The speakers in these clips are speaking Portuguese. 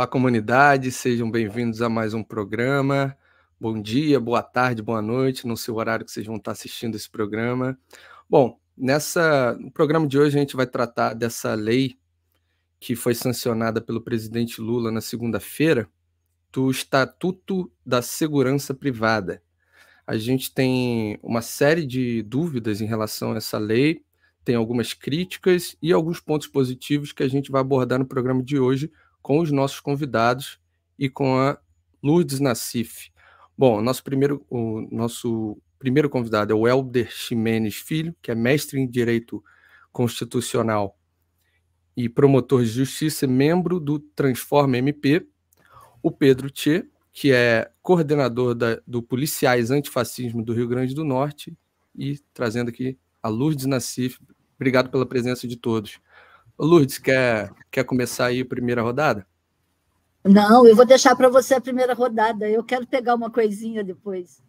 Olá, comunidade, sejam bem-vindos a mais um programa. Bom dia, boa tarde, boa noite, no seu horário que vocês vão estar assistindo esse programa. Bom, nessa, no programa de hoje a gente vai tratar dessa lei que foi sancionada pelo presidente Lula na segunda-feira, do Estatuto da Segurança Privada. A gente tem uma série de dúvidas em relação a essa lei, tem algumas críticas e alguns pontos positivos que a gente vai abordar no programa de hoje com os nossos convidados e com a Lourdes Nassif. Bom, nosso primeiro, o nosso primeiro convidado é o Helder Ximenes Filho, que é mestre em Direito Constitucional e promotor de justiça, membro do Transforma MP. O Pedro Tchê, que é coordenador da, do Policiais Antifascismo do Rio Grande do Norte, e trazendo aqui a Lourdes Nassif. Obrigado pela presença de todos. Lourdes, quer, quer começar aí a primeira rodada? Não, eu vou deixar para você a primeira rodada. Eu quero pegar uma coisinha depois.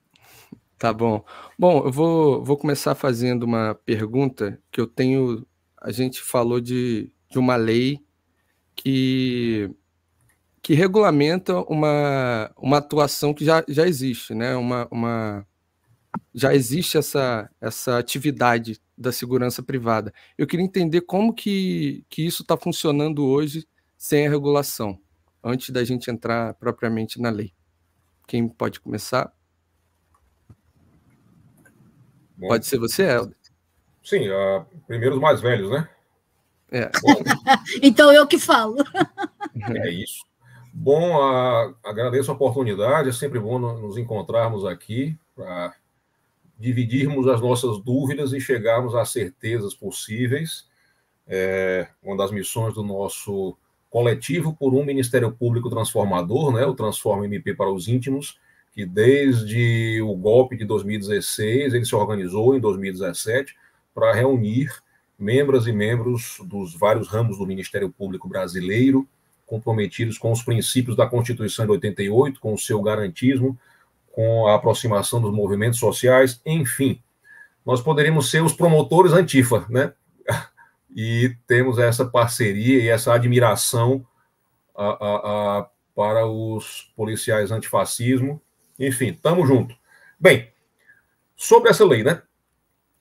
Tá bom. Bom, eu vou, vou começar fazendo uma pergunta que eu tenho. A gente falou de, de uma lei que, que regulamenta uma, uma atuação que já, já existe, né? Uma, uma, já existe essa, essa atividade da segurança privada. Eu queria entender como que, que isso está funcionando hoje sem a regulação, antes da gente entrar propriamente na lei. Quem pode começar? Bom, pode ser você, Helder. Sim, uh, primeiro os mais velhos, né? É. então eu que falo. É isso. Bom, uh, agradeço a oportunidade, é sempre bom nos encontrarmos aqui para dividirmos as nossas dúvidas e chegarmos às certezas possíveis. É uma das missões do nosso coletivo por um Ministério Público Transformador, né, o Transforma MP para os íntimos, que desde o golpe de 2016 ele se organizou em 2017 para reunir membros e membros dos vários ramos do Ministério Público brasileiro, comprometidos com os princípios da Constituição de 88, com o seu garantismo, com a aproximação dos movimentos sociais, enfim. Nós poderíamos ser os promotores antifa, né? E temos essa parceria e essa admiração a, a, a, para os policiais antifascismo. Enfim, tamo junto. Bem, sobre essa lei, né?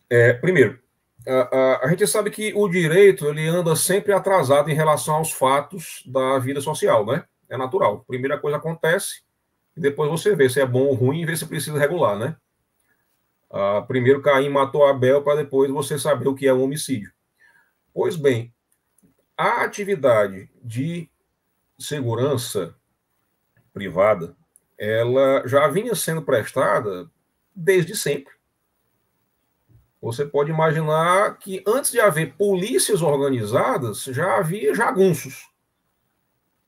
É, primeiro, a, a, a, gente sabe que o direito ele anda sempre atrasado em relação aos fatos da vida social, né? É natural. Primeira coisa acontece, e depois você vê se é bom ou ruim e vê se precisa regular, né? Ah, primeiro Caim matou Abel para depois você saber o que é um homicídio. Pois bem, a atividade de segurança privada, ela já vinha sendo prestada desde sempre. Você pode imaginar que antes de haver polícias organizadas, já havia jagunços.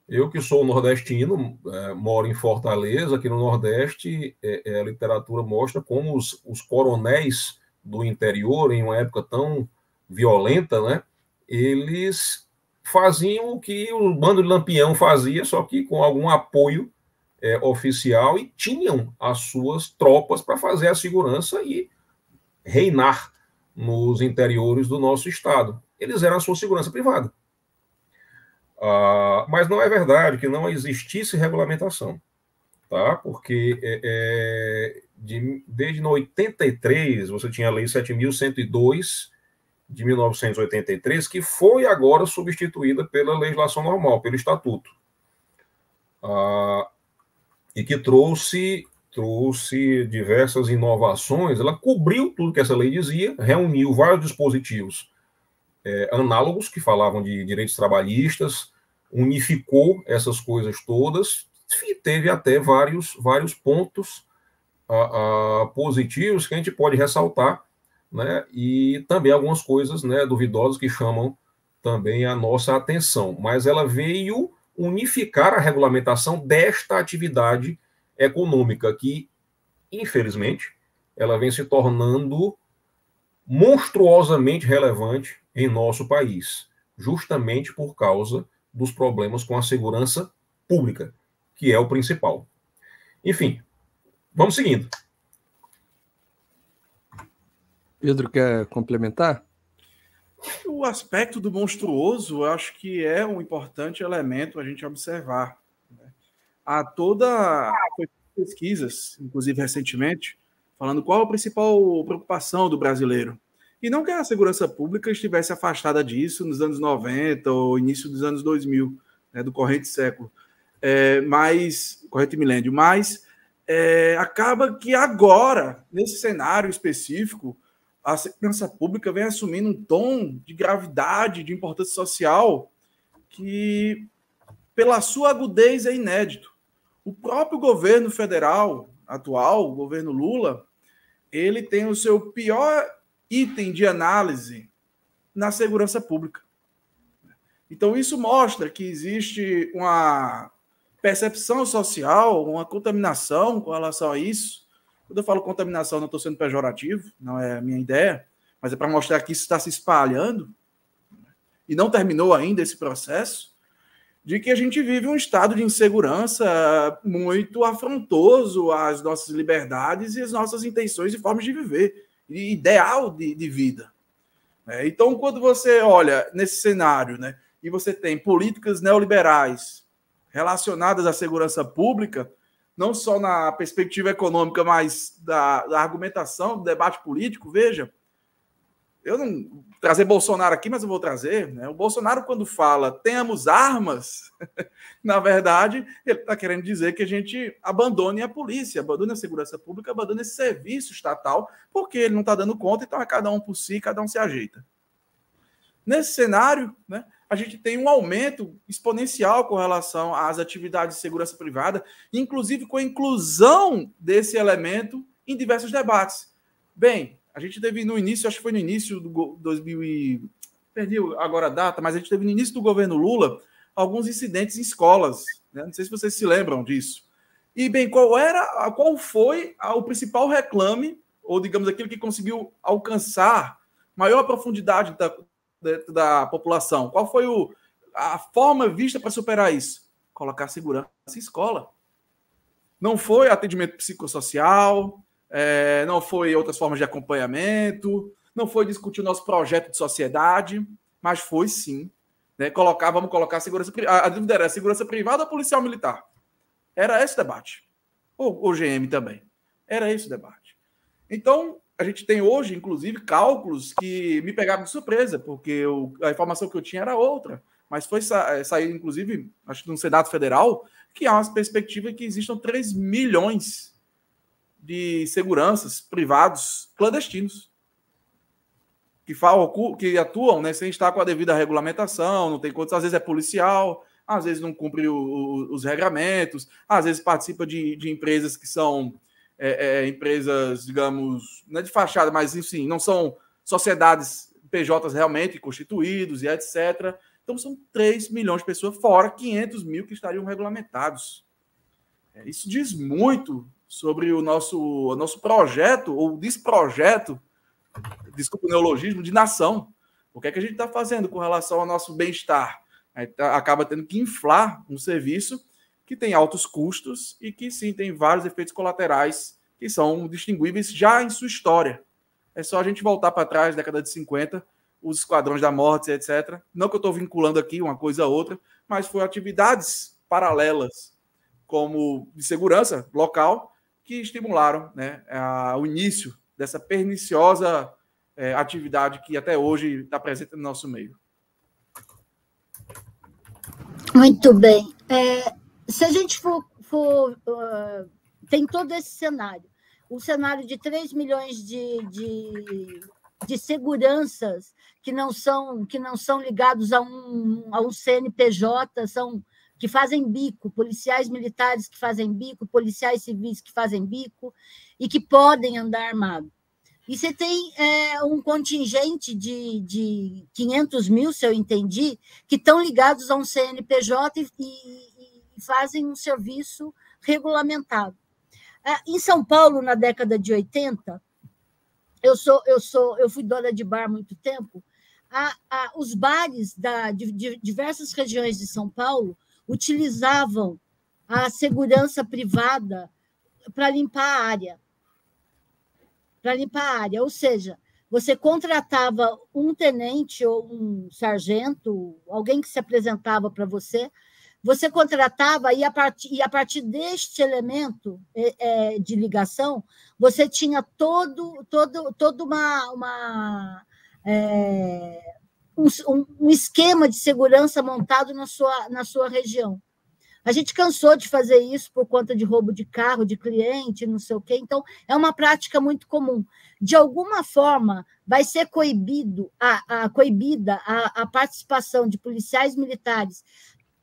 Eu que sou nordestino, é, moro em Fortaleza, aqui no Nordeste, é, é, a literatura mostra como os, os, coronéis do interior, em uma época tão violenta, né, eles faziam o que o bando de Lampião fazia, só que com algum apoio é, oficial e tinham as suas tropas para fazer a segurança e reinar nos interiores do nosso estado. Eles eram a sua segurança privada. Ah, mas não é verdade que não existisse regulamentação, tá? Porque é, é de, desde 83 você tinha a Lei 7.102 de 1983, que foi agora substituída pela legislação normal, pelo estatuto, ah, e que trouxe trouxe diversas inovações. Ela cobriu tudo que essa lei dizia, reuniu vários dispositivos é, análogos que falavam de direitos trabalhistas, unificou essas coisas todas e teve até vários, vários pontos a, ah, a, ah, positivos que a gente pode ressaltar, né? E também algumas coisas, né, duvidosas que chamam também a nossa atenção. Mas ela veio unificar a regulamentação desta atividade econômica que, infelizmente, ela vem se tornando monstruosamente relevante em nosso país, justamente por causa dos problemas com a segurança pública, que é o principal. Enfim, vamos seguindo. Pedro quer complementar? O aspecto do monstruoso, eu acho que é um importante elemento a gente observar. Né? Há toda pesquisas, inclusive recentemente, falando qual a principal preocupação do brasileiro. E não que a segurança pública estivesse afastada disso nos anos 90 ou início dos anos 2000, né, do corrente século, é, mas, corrente milênio, mas é, acaba que agora, nesse cenário específico, a segurança pública vem assumindo um tom de gravidade, de importância social, que, pela sua agudez, é inédito. O próprio governo federal atual, o governo Lula, ele tem o seu pior item de análise na segurança pública. Então, isso mostra que existe uma percepção social, uma contaminação com relação a isso. Quando eu falo contaminação, não estou sendo pejorativo, não é a minha ideia, mas é para mostrar que isso está se espalhando e não terminou ainda esse processo, de que a gente vive um estado de insegurança muito afrontoso às nossas liberdades e às nossas intenções e formas de viver ideal de, de vida. É, então, quando você olha nesse cenário, né, e você tem políticas neoliberais relacionadas à segurança pública, não só na perspectiva econômica, mas da, da argumentação, do debate político, veja, eu não trazer Bolsonaro aqui, mas eu vou trazer. Né? O Bolsonaro, quando fala temos armas, na verdade, ele está querendo dizer que a gente abandone a polícia, abandone a segurança pública, abandone esse serviço estatal, porque ele não está dando conta, então é cada um por si, cada um se ajeita. Nesse cenário, né, a gente tem um aumento exponencial com relação às atividades de segurança privada, inclusive com a inclusão desse elemento em diversos debates. Bem, a gente teve no início, acho que foi no início do 2000 e... Perdi agora a data, mas a gente teve no início do governo Lula alguns incidentes em escolas. Né? Não sei se vocês se lembram disso. E bem, qual era, qual foi a, o principal reclame, ou digamos aquilo que conseguiu alcançar maior profundidade da, da, população? Qual foi o, a forma vista para superar isso? Colocar segurança em escola. Não foi atendimento psicossocial, é, não foi outras formas de acompanhamento, não foi discutir o nosso projeto de sociedade, mas foi sim. Né, colocar, vamos colocar a segurança privada. a dúvida era a segurança privada ou policial militar? Era esse o debate. Ou, ou GM também. Era esse o debate. Então, a gente tem hoje, inclusive, cálculos que me pegaram de surpresa, porque eu, a informação que eu tinha era outra. Mas foi sa é, sair, inclusive, acho que no Senado Federal, que há uma perspectiva que existam 3 milhões de seguranças privados clandestinos que, falam, que atuam né, sem estar com a devida regulamentação, não tem quantas às vezes é policial, às vezes não cumpre o, o, os regramentos, às vezes participa de, de empresas que são é, é, empresas, digamos, não é de fachada, mas enfim, não são sociedades PJs realmente constituídos e etc. Então são 3 milhões de pessoas, fora 500 mil que estariam regulamentados. É, isso diz muito sobre o nosso, o nosso projeto, ou desprojeto, desculpa o neologismo, de nação. O que é que a gente está fazendo com relação ao nosso bem-estar? Tá, acaba tendo que inflar um serviço que tem altos custos e que sim tem vários efeitos colaterais que são distinguíveis já em sua história. É só a gente voltar para trás, década de 50, os esquadrões da morte, etc. Não que eu estou vinculando aqui uma coisa a outra, mas foram atividades paralelas, como de segurança local, que estimularam né, a, o início dessa perniciosa é, atividade que até hoje está presente no nosso meio. Muito bem. É, se a gente for. for uh, tem todo esse cenário o um cenário de 3 milhões de, de, de, seguranças que não são que não são ligados a um, a um CNPJ, são que fazem bico, policiais militares que fazem bico, policiais civis que fazem bico e que podem andar armado. E você tem é, um contingente de, de 500 mil, se eu entendi, que estão ligados a um CNPJ e, e, e fazem um serviço regulamentado. É, em São Paulo, na década de 80, eu sou, eu sou, eu fui dona de bar há muito tempo. A, a, os bares da, de, de diversas regiões de São Paulo utilizavam a segurança privada para limpar a área. Para limpar a área, ou seja, você contratava um tenente ou um sargento, alguém que se apresentava para você, você contratava e a partir, e a partir deste elemento eh, eh, de ligação, você tinha todo, todo, toda uma, uma é, um, um esquema de segurança montado na sua, na sua região. A gente cansou de fazer isso por conta de roubo de carro, de cliente, não sei o quê. Então, é uma prática muito comum. De alguma forma, vai ser coibido a, a coibida a, a, participação de policiais militares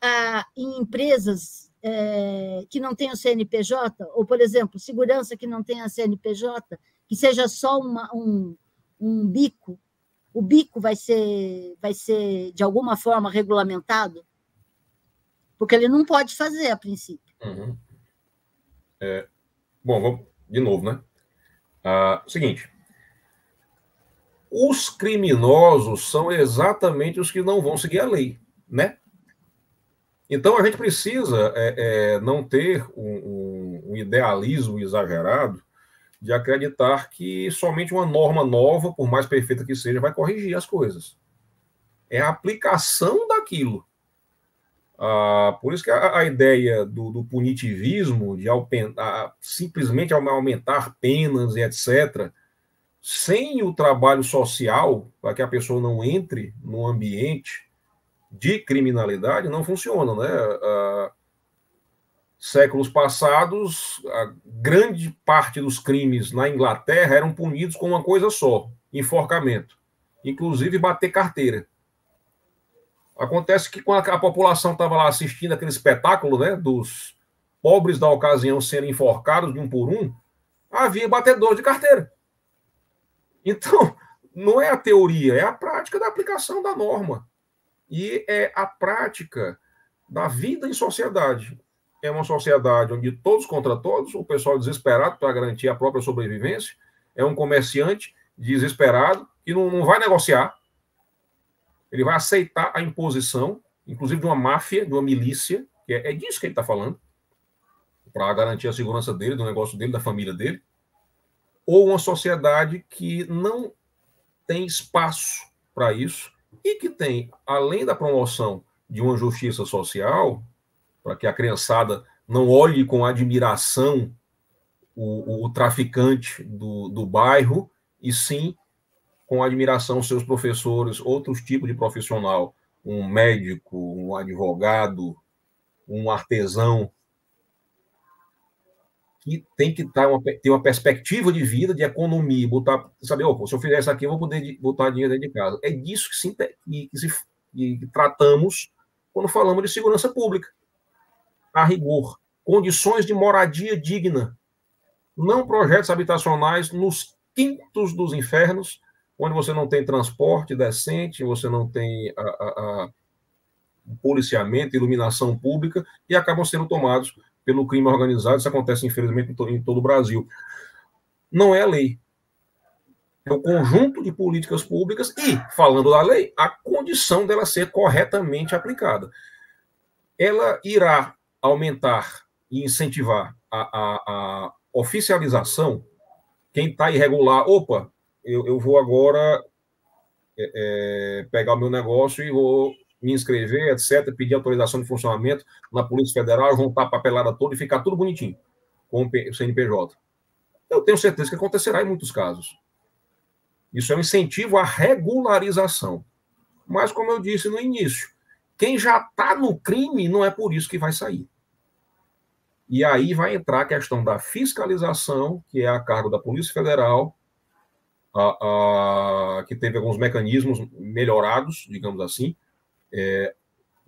a, em empresas é, que não tenham CNPJ, ou, por exemplo, segurança que não tenha CNPJ, que seja só uma, um, um bico o bico vai ser, vai ser de alguma forma regulamentado? Porque ele não pode fazer a princípio. Uhum. É, bom, vamos de novo, né? Ah, seguinte. Os criminosos são exatamente os que não vão seguir a lei, né? Então a gente precisa é, é, não ter um, um, um idealismo exagerado de acreditar que somente uma norma nova, por mais perfeita que seja, vai corrigir as coisas. É a aplicação daquilo. Ah, por isso que a, a ideia do, do, punitivismo, de alpen, a, simplesmente aumentar penas e etc., sem o trabalho social, para que a pessoa não entre no ambiente de criminalidade, não funciona, né? Ah, séculos passados, a grande parte dos crimes na Inglaterra eram punidos com uma coisa só: enforcamento, inclusive bater carteira. Acontece que quando a população estava lá assistindo aquele espetáculo, né, dos pobres da ocasião sendo enforcados de um por um, havia batedores de carteira. Então, não é a teoria, é a prática da aplicação da norma. E é a prática da vida em sociedade é uma sociedade onde todos contra todos, o pessoal desesperado para garantir a própria sobrevivência, é um comerciante desesperado que não, não vai negociar, ele vai aceitar a imposição, inclusive de uma máfia, de uma milícia, que é, é disso que ele está falando, para garantir a segurança dele, do negócio dele, da família dele, ou uma sociedade que não tem espaço para isso e que tem, além da promoção de uma justiça social, para que a criançada não olhe com admiração o, o traficante do, do bairro, e sim com admiração seus professores, outros tipos de profissional, um médico, um advogado, um artesão, que tem que ter tá uma, ter uma perspectiva de vida, de economia, botar, saber, oh, se eu fizer isso aqui, eu vou poder botar dinheiro dentro de casa. É disso que, se, que, se, que tratamos quando falamos de segurança pública a rigor. Condições de moradia digna. Não projetos habitacionais nos quintos dos infernos, onde você não tem transporte decente, você não tem a, a, a policiamento, iluminação pública, e acabam sendo tomados pelo crime organizado. Isso acontece, infelizmente, em todo o Brasil. Não é a lei. É o conjunto de políticas públicas e, falando da lei, a condição dela ser corretamente aplicada. Ela irá aumentar e incentivar a, a, a oficialização, quem está irregular, opa, eu, eu vou agora é, é, pegar o meu negócio e vou me inscrever, etc., pedir autorização de funcionamento na Polícia Federal, juntar tá a papelada toda e ficar tudo bonitinho com o CNPJ. Eu tenho certeza que acontecerá em muitos casos. Isso é um incentivo à regularização. Mas, como eu disse no início, quem já está no crime não é por isso que vai sair. E aí vai entrar a questão da fiscalização, que é a cargo da Polícia Federal, a, a, que teve alguns mecanismos melhorados, digamos assim, é,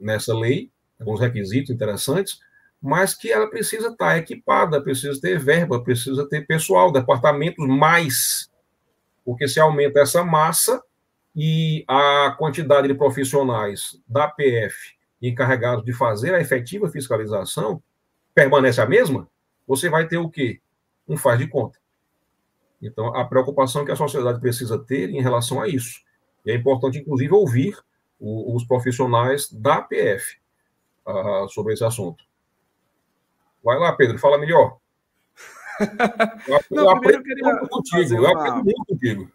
nessa lei, alguns requisitos interessantes, mas que ela precisa estar tá equipada, precisa ter verba, precisa ter pessoal, departamentos mais, porque se aumenta essa massa, e a quantidade de profissionais da PF encarregados de fazer a efetiva fiscalização permanece a mesma, você vai ter o quê? Um faz de conta. Então, a preocupação que a sociedade precisa ter em relação a isso. E é importante, inclusive, ouvir o, os profissionais da PF uh, ah, sobre esse assunto. Vai lá, Pedro, fala melhor. Eu, Não, eu aprendo eu queria... muito contigo. Eu aprendo muito contigo.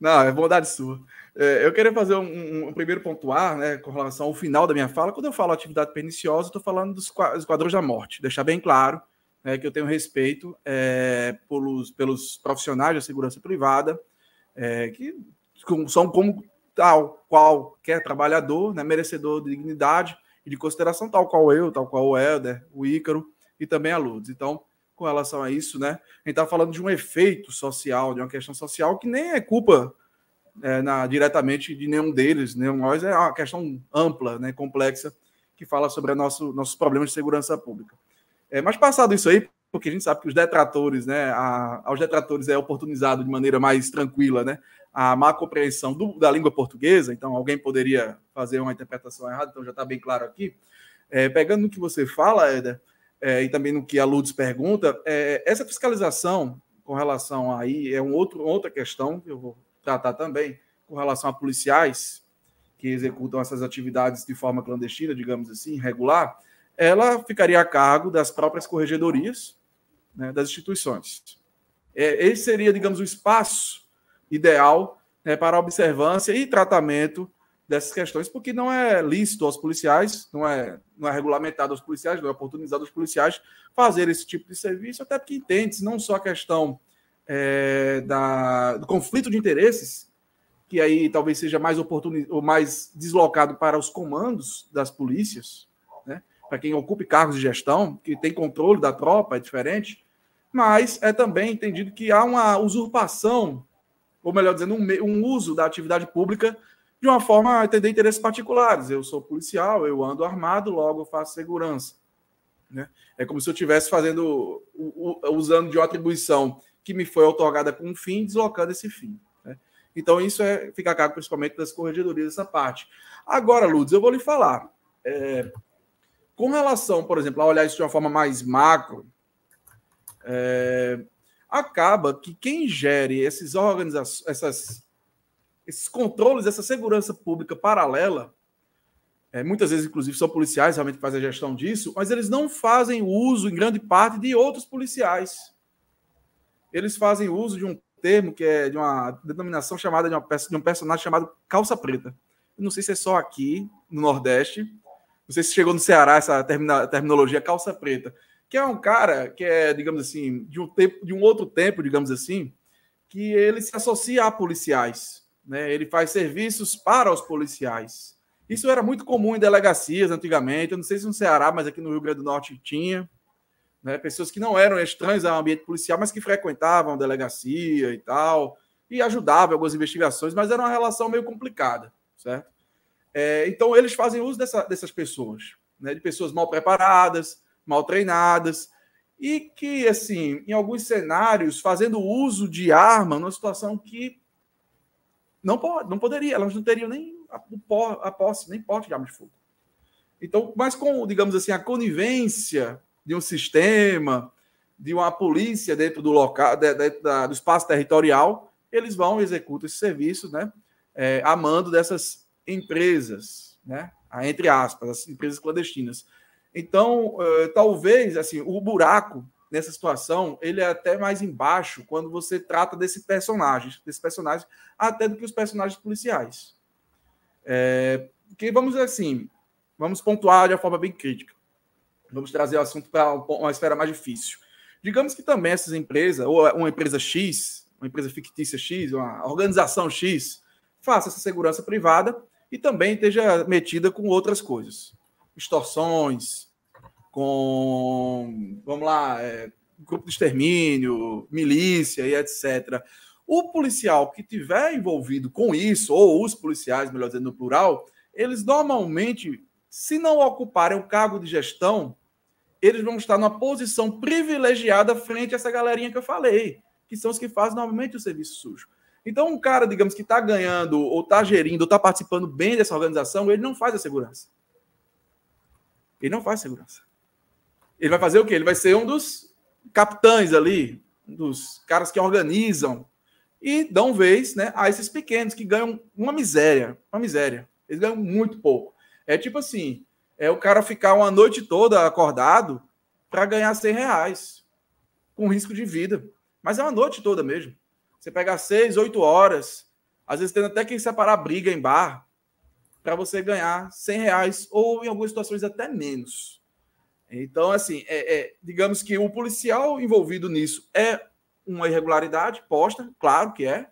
Não, é bondade sua. É, eu queria fazer um, um, um, primeiro pontuar, né, com relação ao final da minha fala. Quando eu falo atividade perniciosa, estou falando dos esquadrões da morte. Deixar bem claro né, que eu tenho respeito é, pelos, pelos profissionais da segurança privada, é, que são como tal qualquer trabalhador, né, merecedor de dignidade e de consideração, tal qual eu, tal qual o Helder, o Ícaro e também a Lourdes. Então, com relação a isso, né? A gente está falando de um efeito social, de uma questão social que nem é culpa é, na, diretamente de nenhum deles, nenhum nós, é uma questão ampla, né, complexa, que fala sobre nosso, nossos problemas de segurança pública. É, mas passado isso aí, porque a gente sabe que os detratores, né, a, aos detratores é oportunizado de maneira mais tranquila, né, a má compreensão do, da língua portuguesa, então alguém poderia fazer uma interpretação errada, então já está bem claro aqui. É, pegando no que você fala, Éder, é, e também no que a Lourdes pergunta, é, essa fiscalização com relação aí é um outro, outra questão que eu vou tratar também, com relação a policiais que executam essas atividades de forma clandestina, digamos assim, irregular, ela ficaria a cargo das próprias corregedorias né, das instituições. É, esse seria, digamos, o espaço ideal né, para observância e tratamento dessas questões, porque não é lícito aos policiais, não é, não é regulamentado aos policiais, não é oportunizado aos policiais fazer esse tipo de serviço, até porque entende-se não só a questão é, da, do conflito de interesses, que aí talvez seja mais oportuno ou mais deslocado para os comandos das polícias, né? para quem ocupe cargos de gestão, que tem controle da tropa, é diferente, mas é também entendido que há uma usurpação, ou melhor dizendo, um, um uso da atividade pública de uma forma a atender interesses particulares. Eu sou policial, eu ando armado, logo eu faço segurança. Né? É como se eu estivesse fazendo, usando de uma atribuição que me foi otorgada com um fim, deslocando esse fim. Né? Então, isso é, fica a cargo principalmente das corregedorias, essa parte. Agora, Ludes, eu vou lhe falar. É, com relação, por exemplo, a olhar isso de uma forma mais macro, é, acaba que quem gere esses organizações, essas esses controles, essa segurança pública paralela, é, muitas vezes, inclusive, são policiais realmente que fazem a gestão disso, mas eles não fazem uso, em grande parte, de outros policiais. Eles fazem uso de um termo que é de uma denominação chamada de, uma, de um personagem chamado calça preta. Eu não sei se é só aqui, no Nordeste, não sei se chegou no Ceará essa terminologia calça preta, que é um cara que é, digamos assim, de um, tempo, de um outro tempo, digamos assim, que ele se associa a policiais né? ele faz serviços para os policiais. Isso era muito comum em delegacias antigamente, eu não sei se no Ceará, mas aqui no Rio Grande do Norte tinha. Né? Pessoas que não eram estranhas ao ambiente policial, mas que frequentavam delegacia e tal, e ajudavam algumas investigações, mas era uma relação meio complicada, certo? É, então, eles fazem uso dessa, dessas pessoas, né? de pessoas mal preparadas, mal treinadas, e que, assim, em alguns cenários, fazendo uso de arma numa situação que não pode, não poderia, elas não teriam nem a, a posse, nem porte de arma de fogo. Então, mas com, digamos assim, a conivência de um sistema, de uma polícia dentro do local, de, de, da, do espaço territorial, eles vão e executam esse serviço, né? É, a mando dessas empresas, né? Entre aspas, as empresas clandestinas. Então, eh, talvez, assim, o buraco nessa situação, ele é até mais embaixo quando você trata desse personagem, desse personagem, até do que os personagens policiais. É, que vamos dizer assim, vamos pontuar de uma forma bem crítica. Vamos trazer o assunto para uma esfera mais difícil. Digamos que também essas empresas, ou é uma empresa X, uma empresa fictícia X, uma organização X, faça essa segurança privada e também esteja metida com outras coisas. Extorsões, com, vamos lá, é, grupo de extermínio, milícia e etc. O policial que tiver envolvido com isso, ou os policiais, melhor dizendo, no plural, eles normalmente, se não ocuparem o cargo de gestão, eles vão estar numa posição privilegiada frente a essa galerinha que eu falei, que são os que fazem normalmente o serviço sujo. Então, um cara, digamos, que está ganhando, ou está gerindo, ou está participando bem dessa organização, ele não faz a segurança. Ele não faz segurança. Ele vai fazer o quê? Ele vai ser um dos capitães ali, um dos caras que organizam e dão vez né, a esses pequenos que ganham uma miséria, uma miséria. Eles ganham muito pouco. É tipo assim, é o cara ficar uma noite toda acordado para ganhar 100 reais, com risco de vida. Mas é uma noite toda mesmo. Você pegar 6, 8 horas, às vezes tem até que separar briga em bar, para você ganhar 100 reais, ou em algumas situações até menos. Então, assim, é, é, digamos que o policial envolvido nisso é uma irregularidade posta, claro que é.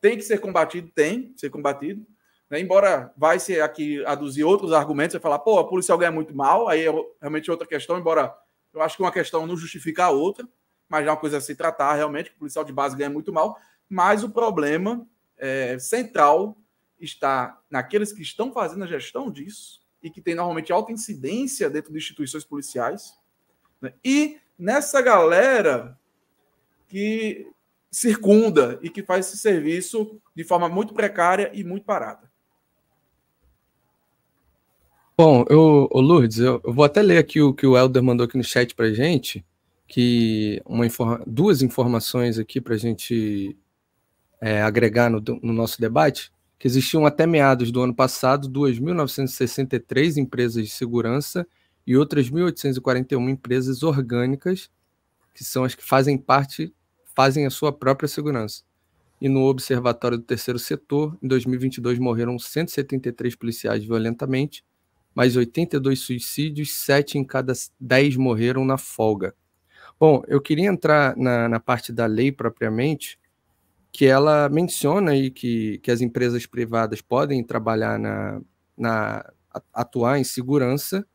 Tem que ser combatido, tem que ser combatido. Né? Embora vai ser aqui aduzir outros argumentos, e falar, pô, a policial ganha muito mal, aí é realmente outra questão, embora eu acho que uma questão não justifica a outra, mas é uma coisa a se tratar realmente, que o policial de base ganha muito mal. Mas o problema é, central está naqueles que estão fazendo a gestão disso, e que tem normalmente alta incidência dentro de instituições policiais. Né? E nessa galera que circunda e que faz esse serviço de forma muito precária e muito parada Bom, eu, o Lourdes, eu, eu, vou até ler aqui o que o Helder mandou aqui no chat para gente, que uma informa, duas informações aqui para gente é, agregar no, no nosso debate que existiam até meados do ano passado 2.963 empresas de segurança e outras 1.841 empresas orgânicas, que são as que fazem parte, fazem a sua própria segurança. E no Observatório do Terceiro Setor, em 2022 morreram 173 policiais violentamente, mais 82 suicídios, 7 em cada 10 morreram na folga. Bom, eu queria entrar na, na parte da lei propriamente, que ela menciona aí que, que as empresas privadas podem trabalhar na, na atuar em segurança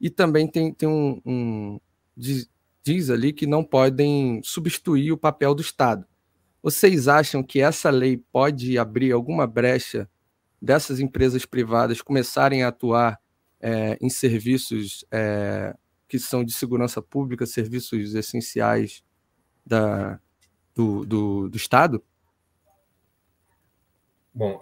e também tem, tem um, um diz, diz ali que não podem substituir o papel do Estado. Vocês acham que essa lei pode abrir alguma brecha dessas empresas privadas começarem a atuar é, em serviços é, que são de segurança pública, serviços essenciais da, do, do, do Estado? Bom,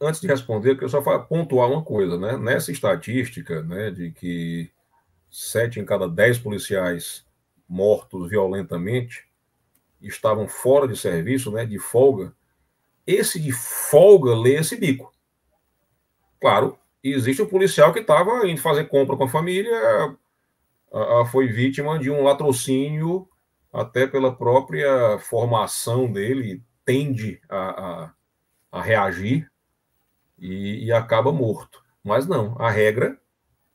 antes de responder, eu só só pontuar uma coisa, né? Nessa estatística, né, de que sete em cada dez policiais mortos violentamente estavam fora de serviço, né, de folga. Esse de folga lê esse bico. Claro, existe um policial que estava indo fazer compra com a família, a, a, foi vítima de um latrocínio, até pela própria formação dele, tende a, a a reagir e, e acaba morto. Mas não, a regra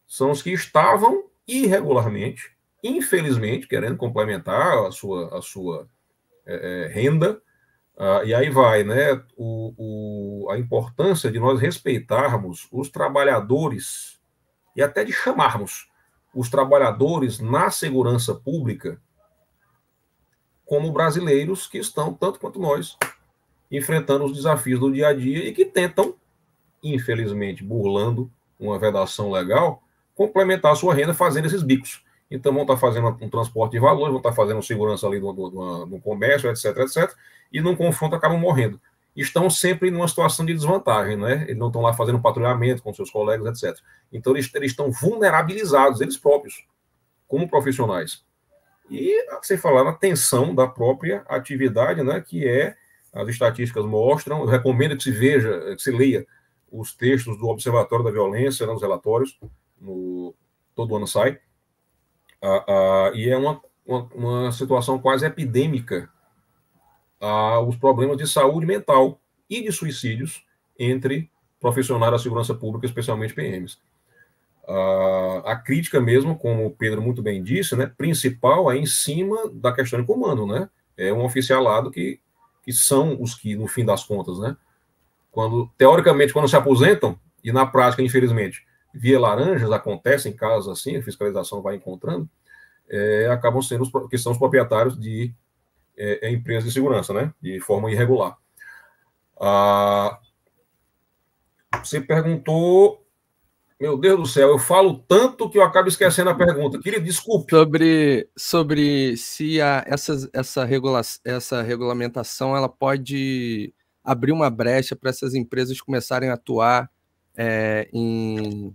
são os que estavam irregularmente, infelizmente, querendo complementar a sua, a sua é, é, renda. Ah, e aí vai, né? O, o, a importância de nós respeitarmos os trabalhadores e até de chamarmos os trabalhadores na segurança pública como brasileiros que estão, tanto quanto nós, enfrentando os desafios do dia a dia e que tentam, infelizmente, burlando uma vedação legal, complementar a sua renda fazendo esses bicos. Então vão estar fazendo um transporte de valores, vão estar fazendo segurança ali no comércio, etc, etc, e num confronto acabam morrendo. Estão sempre numa situação de desvantagem, né? Eles não estão lá fazendo patrulhamento com seus colegas, etc. Então eles, eles estão vulnerabilizados, eles próprios, como profissionais. E, sem falar na tensão da própria atividade, né? Que é as estatísticas mostram. Eu recomendo que se veja, que se leia os textos do Observatório da Violência, né, os relatórios, no, todo ano sai. Ah, ah, e é uma, uma, uma, situação quase epidêmica ah, os problemas de saúde mental e de suicídios entre profissionais da segurança pública, especialmente PMs. a crítica mesmo, como o Pedro muito bem disse, né, principal é em cima da questão de comando, né? É um oficialado que que são os que, no fim das contas, né? Quando, teoricamente, quando se aposentam, e na prática, infelizmente, via laranjas, acontecem casos assim, a fiscalização vai encontrando, é, acabam sendo os que são os proprietários de é, é, empresas de segurança, né? De forma irregular. Ah, você perguntou meu Deus do céu, eu falo tanto que eu acabo esquecendo a pergunta. Queria desculpe. Sobre, sobre se a, essa, essa, regula, essa regulamentação ela pode abrir uma brecha para essas empresas começarem a atuar é, em,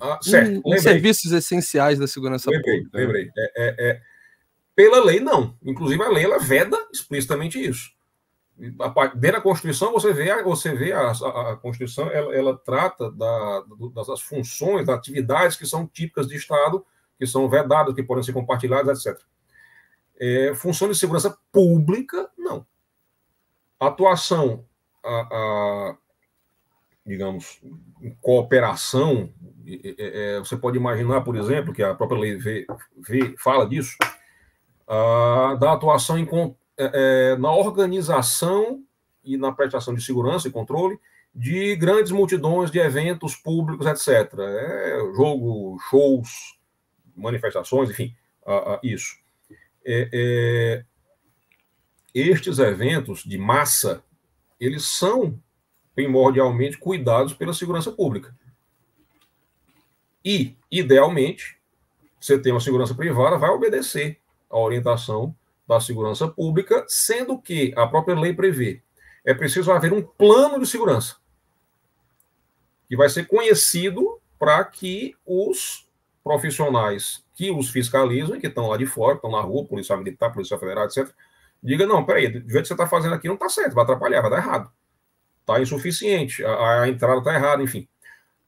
ah, certo, em, em serviços essenciais da segurança lembrei, pública. Né? Lembrei. É, é, é, pela lei, não. Inclusive, a lei ela veda explicitamente isso. Dentro da Constituição, você vê, a, você vê a, a, a Constituição, ela, ela trata da, das, das, funções, das atividades que são típicas de Estado, que são vedadas, que podem ser compartilhadas, etc. É, função de segurança pública, não. Atuação, a, digamos, cooperação, é, é, você pode imaginar, por exemplo, que a própria lei vê, vê, fala disso, da atuação em, é, é, na organização e na prestação de segurança e controle de grandes multidões de eventos públicos, etc. É, jogo, shows, manifestações, enfim, a, a, isso. É, é, estes eventos de massa, eles são primordialmente cuidados pela segurança pública. E, idealmente, você tem uma segurança privada, vai obedecer a orientação da segurança pública, sendo que a própria lei prevê. É preciso haver um plano de segurança que vai ser conhecido para que os profissionais que os fiscalizam, que estão lá de fora, estão na rua, Polícia Militar, Polícia Federal, etc., diga, não, peraí, do jeito que você está fazendo aqui não está certo, vai atrapalhar, vai dar errado. Está insuficiente, a, a entrada está errada, enfim.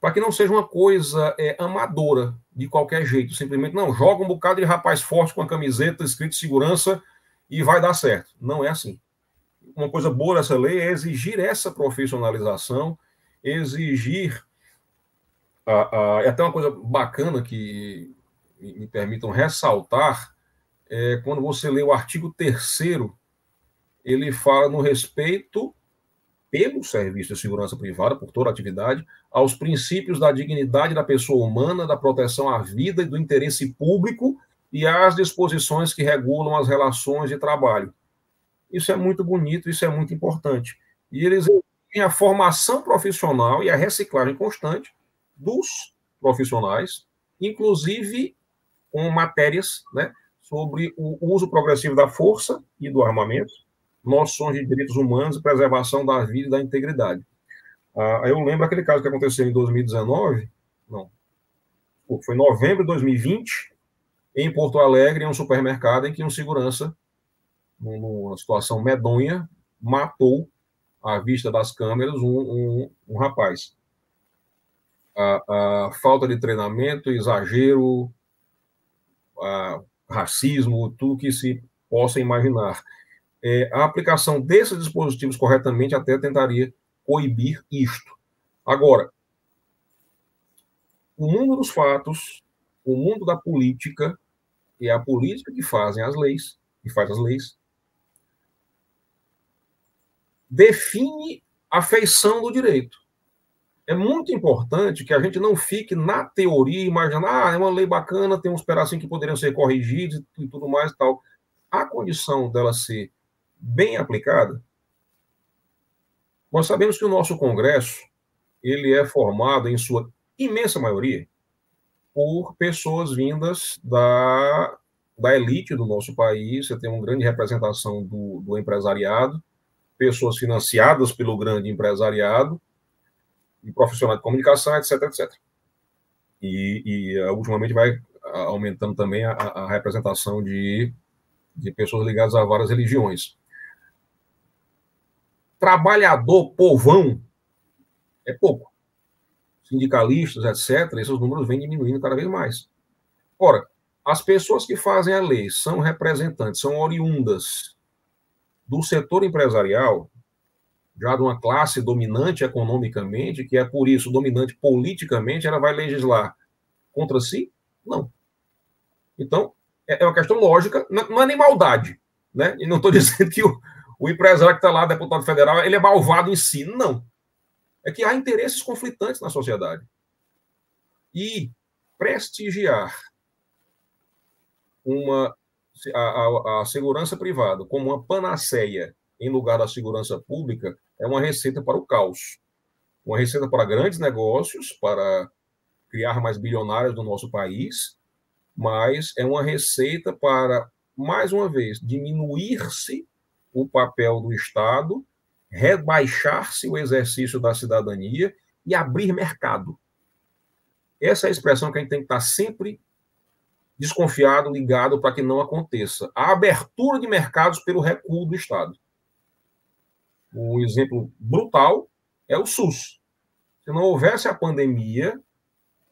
Para que não seja uma coisa é, amadora, de qualquer jeito, simplesmente, não, joga um bocado de rapaz forte com a camiseta escrito segurança e vai dar certo. Não é assim. Uma coisa boa dessa lei é exigir essa profissionalização, exigir. Ah, ah, é até uma coisa bacana que me permitam ressaltar, é, quando você lê o artigo 3 ele fala no respeito pelo Serviço de Segurança Privada, por toda a atividade, aos princípios da dignidade da pessoa humana, da proteção à vida e do interesse público, e às disposições que regulam as relações de trabalho. Isso é muito bonito, isso é muito importante. E eles têm a formação profissional e a reciclagem constante dos profissionais, inclusive com matérias né, sobre o uso progressivo da força e do armamento, noções de direitos humanos e preservação da vida e da integridade. Ah, eu lembro aquele caso que aconteceu em 2019, não, foi novembro de 2020, em Porto Alegre, em um supermercado, em que um segurança, numa situação medonha, matou, à vista das câmeras, um, um, um rapaz. A, a, falta de treinamento, exagero, a, racismo, tudo que se possa imaginar. É, a aplicação desses dispositivos corretamente até tentaria coibir isto. Agora, o mundo dos fatos, o mundo da política, é a política que fazem as leis, que faz as leis. Define a feição do direito. É muito importante que a gente não fique na teoria imaginando, ah, é uma lei bacana, tem uns pedacinhos que poderiam ser corrigidos e tudo mais e tal. A condição dela ser bem aplicada, nós sabemos que o nosso Congresso, ele é formado em sua imensa maioria por pessoas vindas da, da elite do nosso país. Você tem uma grande representação do, do empresariado, pessoas financiadas pelo grande empresariado, e profissionais de comunicação, etc, etc. E, e eh, ultimamente vai aumentando também a, a representação de, de pessoas ligadas a várias religiões. Trabalhador povão é pouco sindicalistas, etc., esses números vêm diminuindo cada vez mais. Ora, as pessoas que fazem a lei são representantes, são oriundas do setor empresarial, já de uma classe dominante economicamente, que é por isso dominante politicamente, ela vai legislar contra si? Não. Então, é, é uma questão lógica, não é nem maldade, né? E não estou dizendo que o, o empresário que está lá, deputado federal, ele é malvado em si, não é que há interesses conflitantes na sociedade. E prestigiar uma, a, a, a segurança privada como uma panaceia em lugar da segurança pública é uma receita para o caos. Uma receita para grandes negócios, para criar mais bilionários do nosso país, mas é uma receita para, mais uma vez, diminuir-se o papel do Estado rebaixar-se o exercício da cidadania e abrir mercado. Essa é a expressão que a gente tem que estar sempre desconfiado, ligado para que não aconteça. A abertura de mercados pelo recuo do Estado. Um exemplo brutal é o SUS. Se não houvesse a pandemia,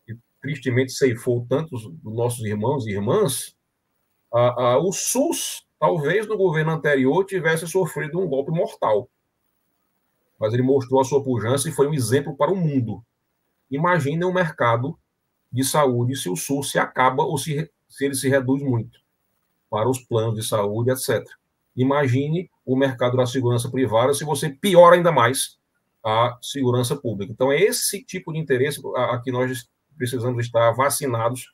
que tristemente ceifou tantos dos nossos irmãos e irmãs, a, a, o SUS, talvez no governo anterior, tivesse sofrido um golpe mortal mas ele mostrou a sua pujança e foi um exemplo para o mundo. Imagine um mercado de saúde se o SUS se acaba ou se, se ele se reduz muito para os planos de saúde, etc. Imagine o mercado da segurança privada se você piora ainda mais a segurança pública. Então, é esse tipo de interesse a, a que nós precisamos estar vacinados,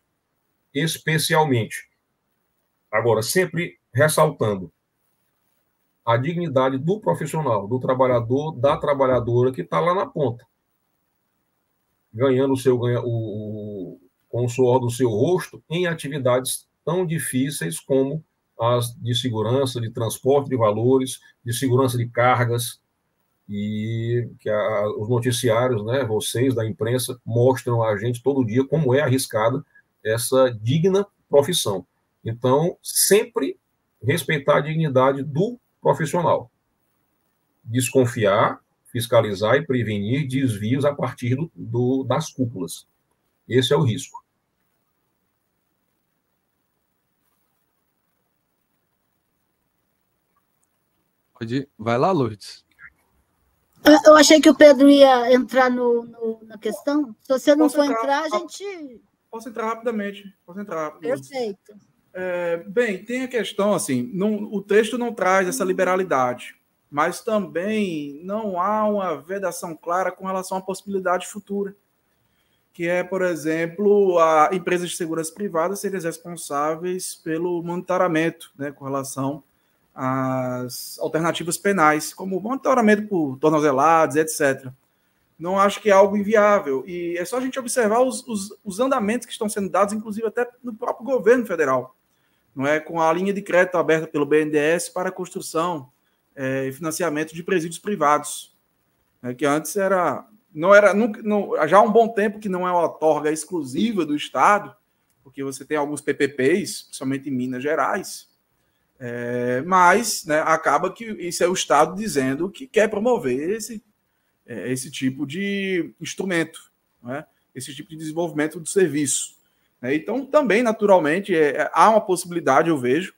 especialmente. Agora, sempre ressaltando, a dignidade do profissional, do trabalhador, da trabalhadora que está lá na ponta, ganhando o seu ganha, o, com o suor do seu rosto em atividades tão difíceis como as de segurança, de transporte de valores, de segurança de cargas e que a, os noticiários, né, vocês da imprensa mostram a gente todo dia como é arriscada essa digna profissão. Então, sempre respeitar a dignidade do profissional. Desconfiar, fiscalizar e prevenir desvios a partir do, do, das cúpulas. Esse é o risco. Pode Vai lá, Lourdes. Ah, eu achei que o Pedro ia entrar no, no na questão. Se você não posso for entrar, entrar, a gente. Posso entrar rapidamente. Posso entrar rapidamente. Perfeito. É, bem, tem a questão assim, não, o texto não traz essa liberalidade, mas também não há uma vedação clara com relação à possibilidade futura, que é, por exemplo, a empresas de seguras privadas serem responsáveis pelo monitoramento, né, com relação às alternativas penais, como monitoramento por tornozelados, etc. Não acho que é algo inviável. E é só a gente observar os, os, os andamentos que estão sendo dados, inclusive até no próprio governo federal não é com a linha de crédito aberta pelo BNDES para construção é, e financiamento de presídios privados, né, que antes era não era nunca, não, já há um bom tempo que não é uma torga exclusiva do Estado, porque você tem alguns PPPs, principalmente em Minas Gerais, é, mas né, acaba que isso é o Estado dizendo que quer promover esse, é, esse tipo de instrumento, né, esse tipo de desenvolvimento do serviço. Né? Então, também, naturalmente, é, é, há uma possibilidade, eu vejo,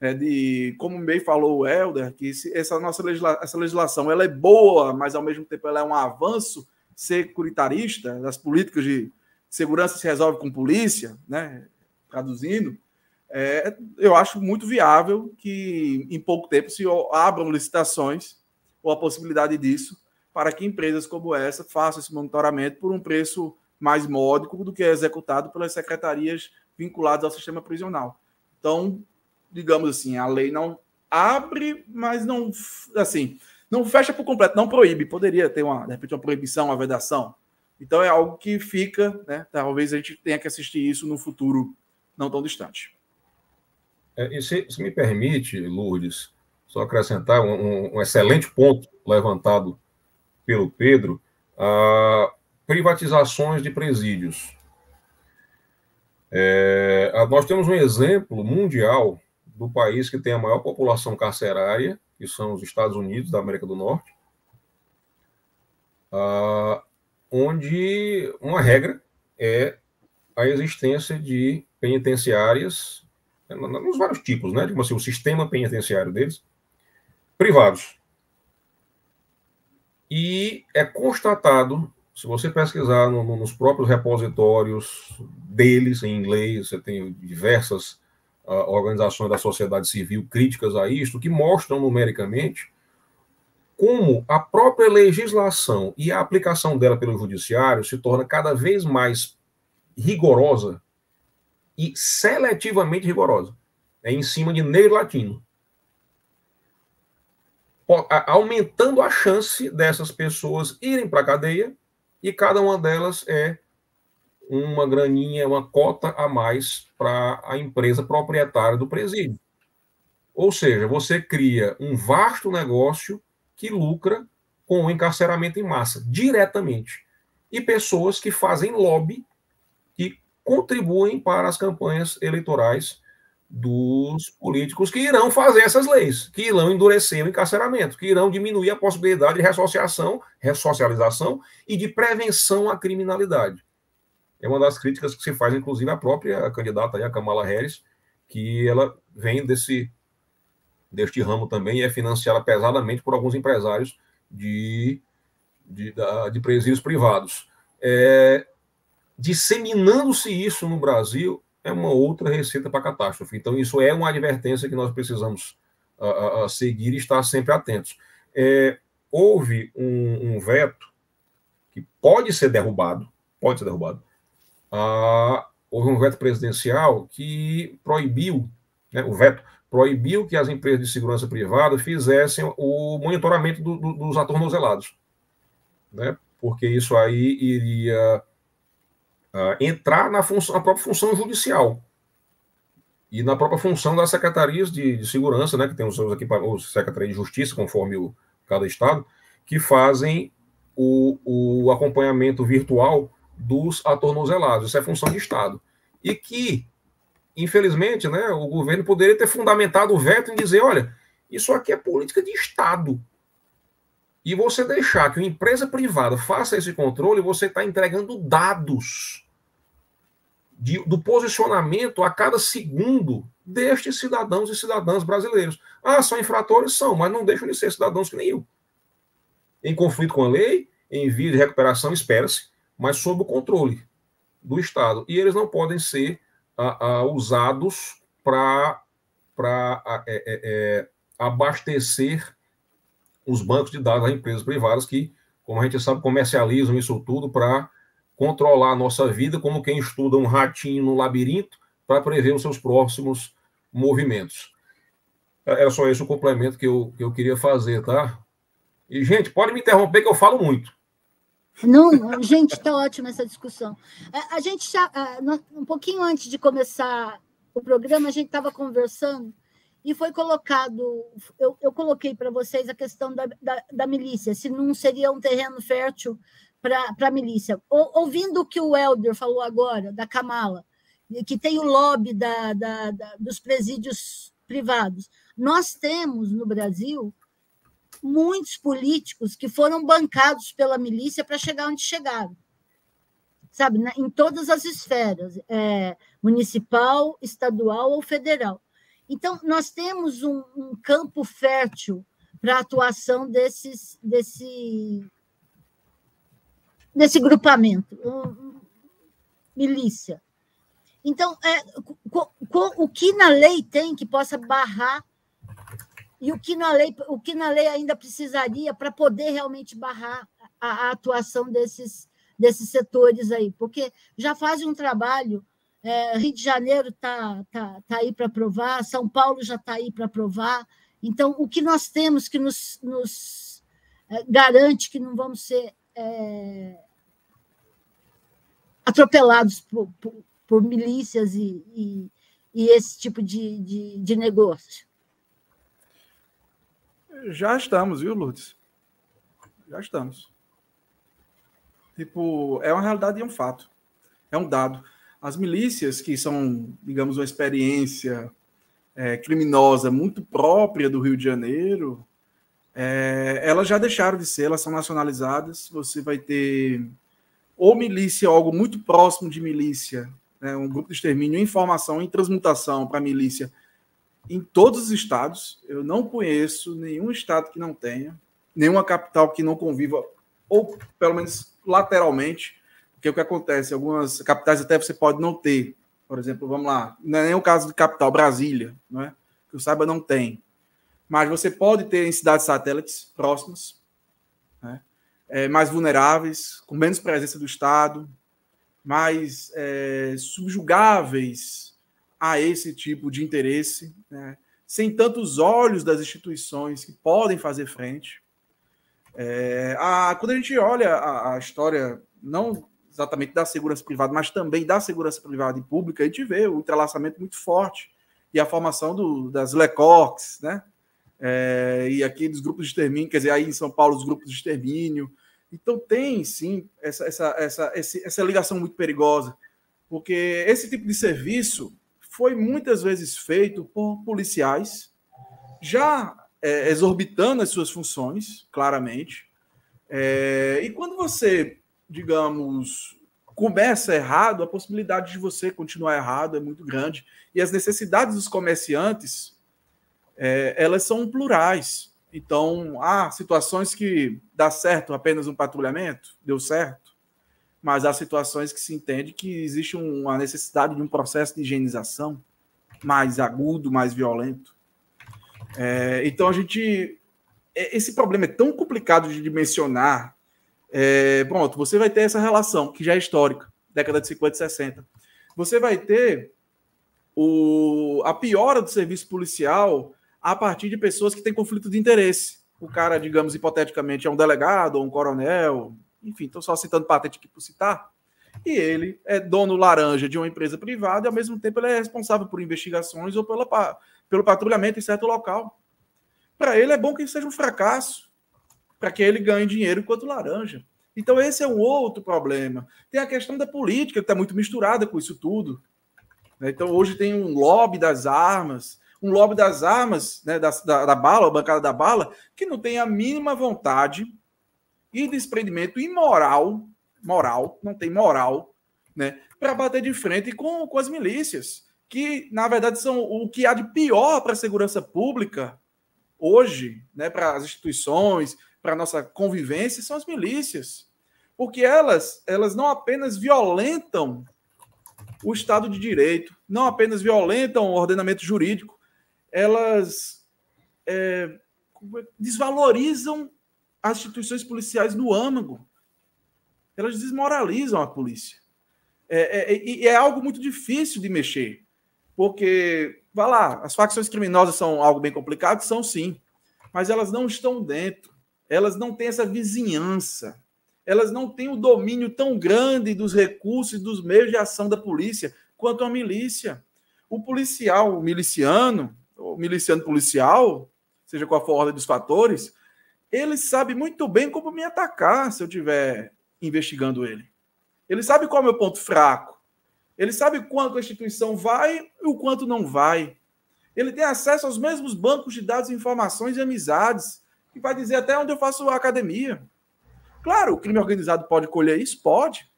né, de, como bem falou o Helder, que essa nossa legisla, essa legislação ela é boa, mas ao mesmo tempo ela é um avanço securitarista das políticas de segurança se resolve com polícia, né? traduzindo, é, eu acho muito viável que em pouco tempo se abram licitações ou a possibilidade disso para que empresas como essa façam esse monitoramento por um preço mais módico do que é executado pelas secretarias vinculadas ao sistema prisional. Então, digamos assim, a lei não abre, mas não assim, não fecha por completo, não proíbe. Poderia ter uma, de repente, uma proibição, uma vedação. Então é algo que fica, né? Talvez a gente tenha que assistir isso no futuro não tão distante. É, se, se, me permite, Lourdes, só acrescentar um, um excelente ponto levantado pelo Pedro. Ah, privatizações de presídios. É, nós temos um exemplo mundial do país que tem a maior população carcerária, que são os Estados Unidos da América do Norte, ah, onde uma regra é a existência de penitenciárias, é, nos vários tipos, né? Como assim, o sistema penitenciário deles, privados. E é constatado se você pesquisar no, nos próprios repositórios deles, em inglês, você tem diversas uh, organizações da sociedade civil críticas a isto, que mostram numericamente como a própria legislação e a aplicação dela pelo judiciário se torna cada vez mais rigorosa e seletivamente rigorosa. É em cima de negro latino. Aumentando a chance dessas pessoas irem para a cadeia e cada uma delas é uma graninha, uma cota a mais para a empresa proprietária do presídio. Ou seja, você cria um vasto negócio que lucra com o encarceramento em massa, diretamente. E pessoas que fazem lobby, que contribuem para as campanhas eleitorais dos políticos que irão fazer essas leis, que irão endurecer o encarceramento, que irão diminuir a possibilidade de ressociação, ressocialização e de prevenção à criminalidade. É uma das críticas que se faz, inclusive, à própria candidata, a Kamala Harris, que ela vem desse deste ramo também e é financiada pesadamente por alguns empresários de, de, de presídios privados. É, Disseminando-se isso no Brasil, é uma outra receita para catástrofe. Então, isso é uma advertência que nós precisamos a, ah, a ah, ah, seguir e estar sempre atentos. É, houve um, um, veto que pode ser derrubado, pode ser derrubado. Ah, houve um veto presidencial que proibiu, né, o veto proibiu que as empresas de segurança privada fizessem o monitoramento do, do, dos atornozelados, né? Porque isso aí iria uh, entrar na, função, na própria função judicial e na própria função das secretarias de, de segurança, né, que tem os seus equipamentos, Secretaria de Justiça, conforme o, cada estado, que fazem o, o acompanhamento virtual dos atornozelados. Isso é função de Estado. E que, infelizmente, né, o governo poderia ter fundamentado o veto em dizer: olha, isso aqui é política de Estado. E você deixar que uma empresa privada faça esse controle, você está entregando dados de, do posicionamento a cada segundo destes cidadãos e cidadãs brasileiros. Ah, são infratores? São, mas não deixam de ser cidadãos que nem eu. Em conflito com a lei, em via de recuperação, espera-se, mas sob o controle do Estado. E eles não podem ser ah, ah, usados para é, é, é, abastecer os bancos de dados das empresas privadas que, como a gente sabe, comercializam isso tudo para controlar a nossa vida como quem estuda um ratinho no labirinto para prever os seus próximos movimentos. É, era só esse o complemento que eu, que eu queria fazer, tá? E, gente, pode me interromper que eu falo muito. Não, gente, está ótima essa discussão. É, a, gente, já é, um pouquinho antes de começar o programa, a gente estava conversando e foi colocado, eu, eu coloquei para vocês a questão da, da, da milícia, se não seria um terreno fértil para a milícia. O, ouvindo o que o Helder falou agora, da Kamala, que tem o lobby da, da, da, dos presídios privados, nós temos no Brasil muitos políticos que foram bancados pela milícia para chegar onde chegaram. Sabe, em todas as esferas, é, municipal, estadual ou federal. Então, nós temos um, um campo fértil para a atuação desses, desse desse grupamento, milícia. Então, é, o que na lei tem que possa barrar e o que na lei, o que na lei ainda precisaria para poder realmente barrar a, a, atuação desses, desses setores aí? Porque já faz um trabalho, é, Rio de Janeiro está tá, tá aí para provar, São Paulo já está aí para provar. Então, o que nós temos que nos, nos é, garante que não vamos ser. É, atropelados por, por, por milícias e, e, e, esse tipo de, de, de negócio. Já estamos, viu, Lourdes? Já estamos. Tipo, é uma realidade e é um fato. É um dado. As milícias, que são, digamos, uma experiência é, criminosa muito própria do Rio de Janeiro, é, elas já deixaram de ser, elas são nacionalizadas. Você vai ter ou milícia, algo muito próximo de milícia, né, um grupo de extermínio em formação, em transmutação para milícia, em todos os estados. Eu não conheço nenhum estado que não tenha, nenhuma capital que não conviva, ou pelo menos lateralmente, porque o que acontece, algumas capitais até você pode não ter. Por exemplo, vamos lá, não é nem o caso de capital, Brasília, não é? que eu saiba não tem. Mas você pode ter em cidades satélites próximas, né? é, mais vulneráveis, com menos presença do Estado, mais é, subjugáveis a esse tipo de interesse, né? sem tantos olhos das instituições que podem fazer frente. É, a, quando a gente olha a, a, história, não exatamente da segurança privada, mas também da segurança privada e pública, a gente vê o entrelaçamento muito forte e a formação do, das LECOCs, né? é, e aqui dos grupos de extermínio, quer dizer, aí em São Paulo os grupos de extermínio. Então tem sim essa, essa, essa, essa ligação muito perigosa, porque esse tipo de serviço foi muitas vezes feito por policiais já é, exorbitando as suas funções, claramente. É, e quando você, digamos, começa errado, a possibilidade de você continuar errado é muito grande. E as necessidades dos comerciantes é, elas são plurais. Então, há situações que dá certo apenas um patrulhamento, deu certo, mas há situações que se entende que existe uma necessidade de um processo de higienização mais agudo, mais violento. É, então, a gente. É, esse problema é tão complicado de dimensionar. É, pronto, você vai ter essa relação, que já é histórica, década de 50 e 60. Você vai ter o, a piora do serviço policial a partir de pessoas que têm conflito de interesse. O cara, digamos, hipoteticamente, é um delegado ou um coronel, enfim, estou só citando patente aqui por citar. E ele é dono laranja de uma empresa privada e, ao mesmo tempo, ele é responsável por investigações ou pela, pelo patrulhamento em certo local. Para ele é bom que isso seja um fracasso, para que ele ganhe dinheiro enquanto laranja. Então, esse é um outro problema. Tem a questão da política, que está muito misturada com isso tudo. Né? Então, hoje tem um lobby das armas, um lobby das armas, né, da, da, da bala, a bancada da bala, que não tem a mínima vontade e desprendimento imoral, moral, não tem moral, né, para bater de frente com, com as milícias, que na verdade são o que há de pior para a segurança pública hoje, né, para as instituições, para a nossa convivência, são as milícias. Porque elas, elas não apenas violentam o Estado de Direito, não apenas violentam o ordenamento jurídico, elas é, é, desvalorizam as instituições policiais no âmago. Elas desmoralizam a polícia. É, é, é, é, algo muito difícil de mexer, porque, vá lá, as facções criminosas são algo bem complicado? São sim, mas elas não estão dentro, elas não têm essa vizinhança, elas não têm o domínio tão grande dos recursos e dos meios de ação da polícia quanto a milícia. O policial, o miliciano, ou miliciano policial, seja qual for a ordem dos fatores, ele sabe muito bem como me atacar se eu estiver investigando ele. Ele sabe qual é o meu ponto fraco. Ele sabe quanto a instituição vai e o quanto não vai. Ele tem acesso aos mesmos bancos de dados, informações e amizades, que vai dizer até onde eu faço academia. Claro, o crime organizado pode colher isso? Pode.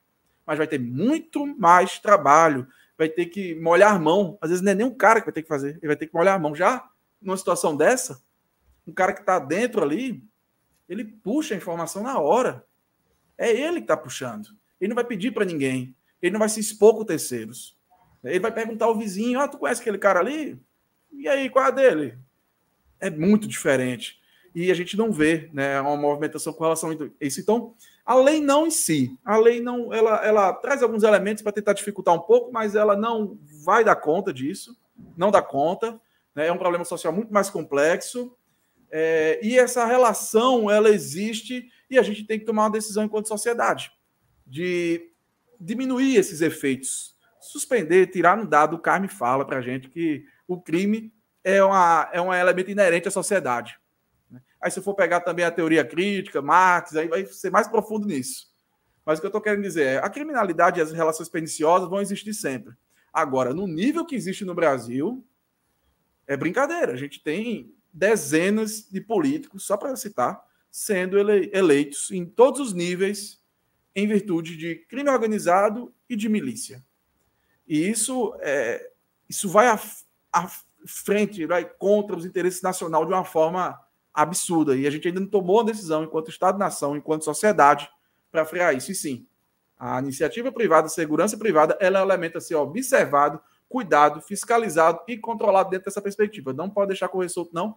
Mas vai ter muito mais trabalho vai ter que molhar a mão. Às vezes não é nem um cara que vai ter que fazer, ele vai ter que molhar a mão. Já numa situação dessa, um cara que está dentro ali, ele puxa a informação na hora. É ele que está puxando. Ele não vai pedir para ninguém. Ele não vai se expor com terceiros. Ele vai perguntar ao vizinho: Ah, tu conhece aquele cara ali? E aí, qual é a dele? É muito diferente. E a gente não vê né, uma movimentação com relação a isso. Então, a lei não em si. A lei não, ela, ela traz alguns elementos para tentar dificultar um pouco, mas ela não vai dar conta disso, não dá conta. Né? É um problema social muito mais complexo. É, e essa relação, ela existe e a gente tem que tomar uma decisão enquanto sociedade de diminuir esses efeitos, suspender, tirar no dado. O Carme fala para a gente que o crime é, uma, é um elemento inerente à sociedade. Aí, se eu for pegar também a teoria crítica, Marx, aí vai ser mais profundo nisso. Mas o que eu estou querendo dizer é a criminalidade e as relações perniciosas vão existir sempre. Agora, no nível que existe no Brasil, é brincadeira. A gente tem dezenas de políticos, só para citar, sendo ele eleitos em todos os níveis em virtude de crime organizado e de milícia. E isso, é, isso vai à, à frente, vai contra os interesses nacional de uma forma absurda. E a gente ainda não tomou a decisão, enquanto Estado-nação, enquanto sociedade, para frear isso. E sim, a iniciativa privada, a segurança privada, ela é um elemento a ser observado, cuidado, fiscalizado e controlado dentro dessa perspectiva. Não pode deixar correr solto, não,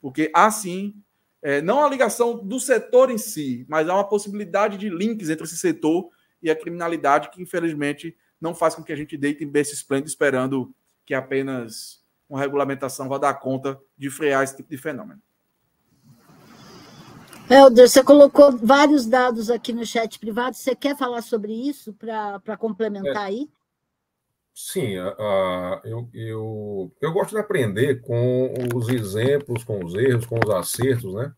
porque assim, é, não a ligação do setor em si, mas há uma possibilidade de links entre esse setor e a criminalidade que, infelizmente, não faz com que a gente deite em berço esplêndido esperando que apenas uma regulamentação vá dar conta de frear esse tipo de fenômeno. Helder, você colocou vários dados aqui no chat privado. Você quer falar sobre isso para complementar é, aí? Sim, eu, eu, eu gosto de aprender com os exemplos, com os erros, com os acertos, né?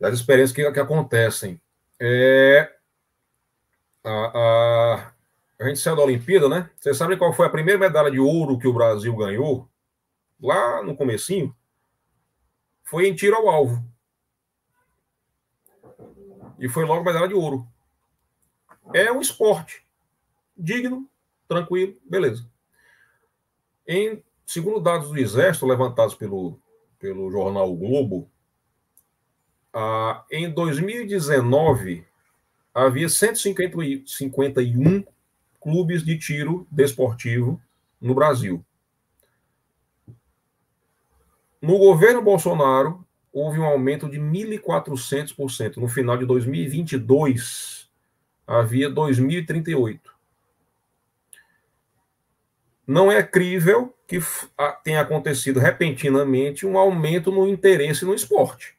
Das experiências que, que acontecem. É, a, a, a gente saiu da Olimpíada, né? Vocês sabem qual foi a primeira medalha de ouro que o Brasil ganhou? Lá no comecinho? Foi em tiro ao alvo e foi logo medalha de ouro. É um esporte digno, tranquilo, beleza. Em, segundo dados do Exército, levantados pelo, pelo jornal o Globo, ah, em 2019 havia 151 clubes de tiro desportivo no Brasil. No governo Bolsonaro, houve um aumento de 1.400%. No final de 2022, havia 2.038. Não é crível que tenha acontecido repentinamente um aumento no interesse no esporte.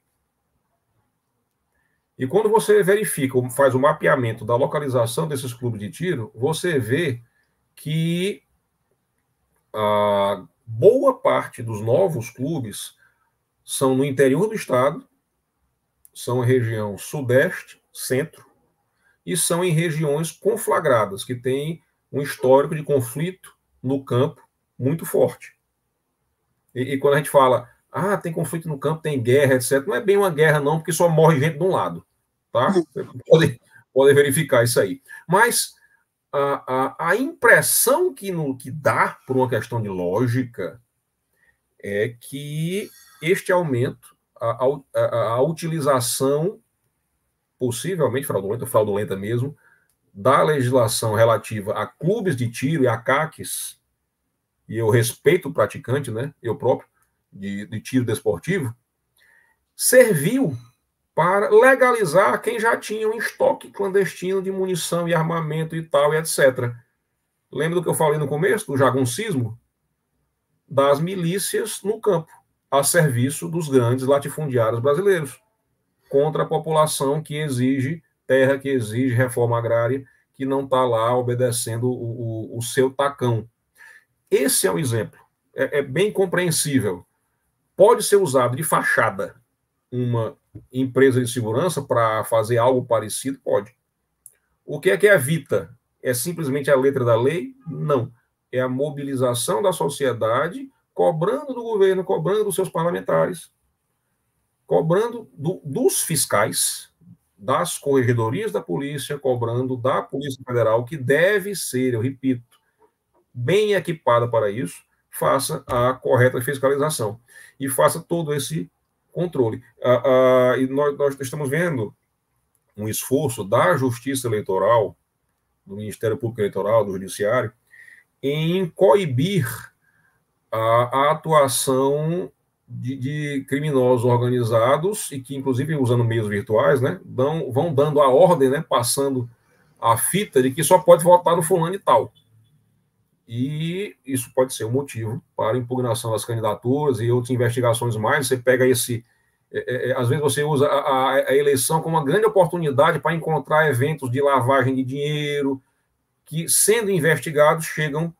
E quando você verifica, faz o mapeamento da localização desses clubes de tiro, você vê que a boa parte dos novos clubes são no interior do estado, são região sudeste, centro, e são em regiões conflagradas, que têm um histórico de conflito no campo muito forte. E, e, quando a gente fala, ah, tem conflito no campo, tem guerra, etc., não é bem uma guerra, não, porque só morre gente de um lado. Tá? Uhum. Podem pode verificar isso aí. Mas a, a, a impressão que, no, que dá, por uma questão de lógica, é que este aumento, a, a, a utilização possivelmente fraudulenta, fraudulenta mesmo, da legislação relativa a clubes de tiro e a CACs, e eu respeito o praticante, né, eu próprio, de, de tiro desportivo, serviu para legalizar quem já tinha um estoque clandestino de munição e armamento e tal, e etc. Lembra do que eu falei no começo, do jaguncismo? Das milícias no campo a serviço dos grandes latifundiários brasileiros, contra a população que exige terra, que exige reforma agrária, que não está lá obedecendo o, o, o, seu tacão. Esse é um exemplo, é, é bem compreensível. Pode ser usado de fachada uma empresa de segurança para fazer algo parecido? Pode. O que é que é a VITA? É simplesmente a letra da lei? Não. É a mobilização da sociedade cobrando do governo, cobrando dos seus parlamentares, cobrando do, dos fiscais, das corregedorias da polícia, cobrando da Polícia Federal, que deve ser, eu repito, bem equipada para isso, faça a correta fiscalização e faça todo esse controle. Ah, ah, e nós, nós estamos vendo um esforço da Justiça Eleitoral, do Ministério Público Eleitoral, do Judiciário, em coibir a, a atuação de, de, criminosos organizados e que, inclusive, usando meios virtuais, né, dão, vão dando a ordem, né, passando a fita de que só pode votar no fulano e tal. E isso pode ser um motivo para impugnação das candidaturas e outras investigações mais. Você pega esse. É, é, é às vezes você usa a, a, eleição como uma grande oportunidade para encontrar eventos de lavagem de dinheiro que, sendo investigados, chegam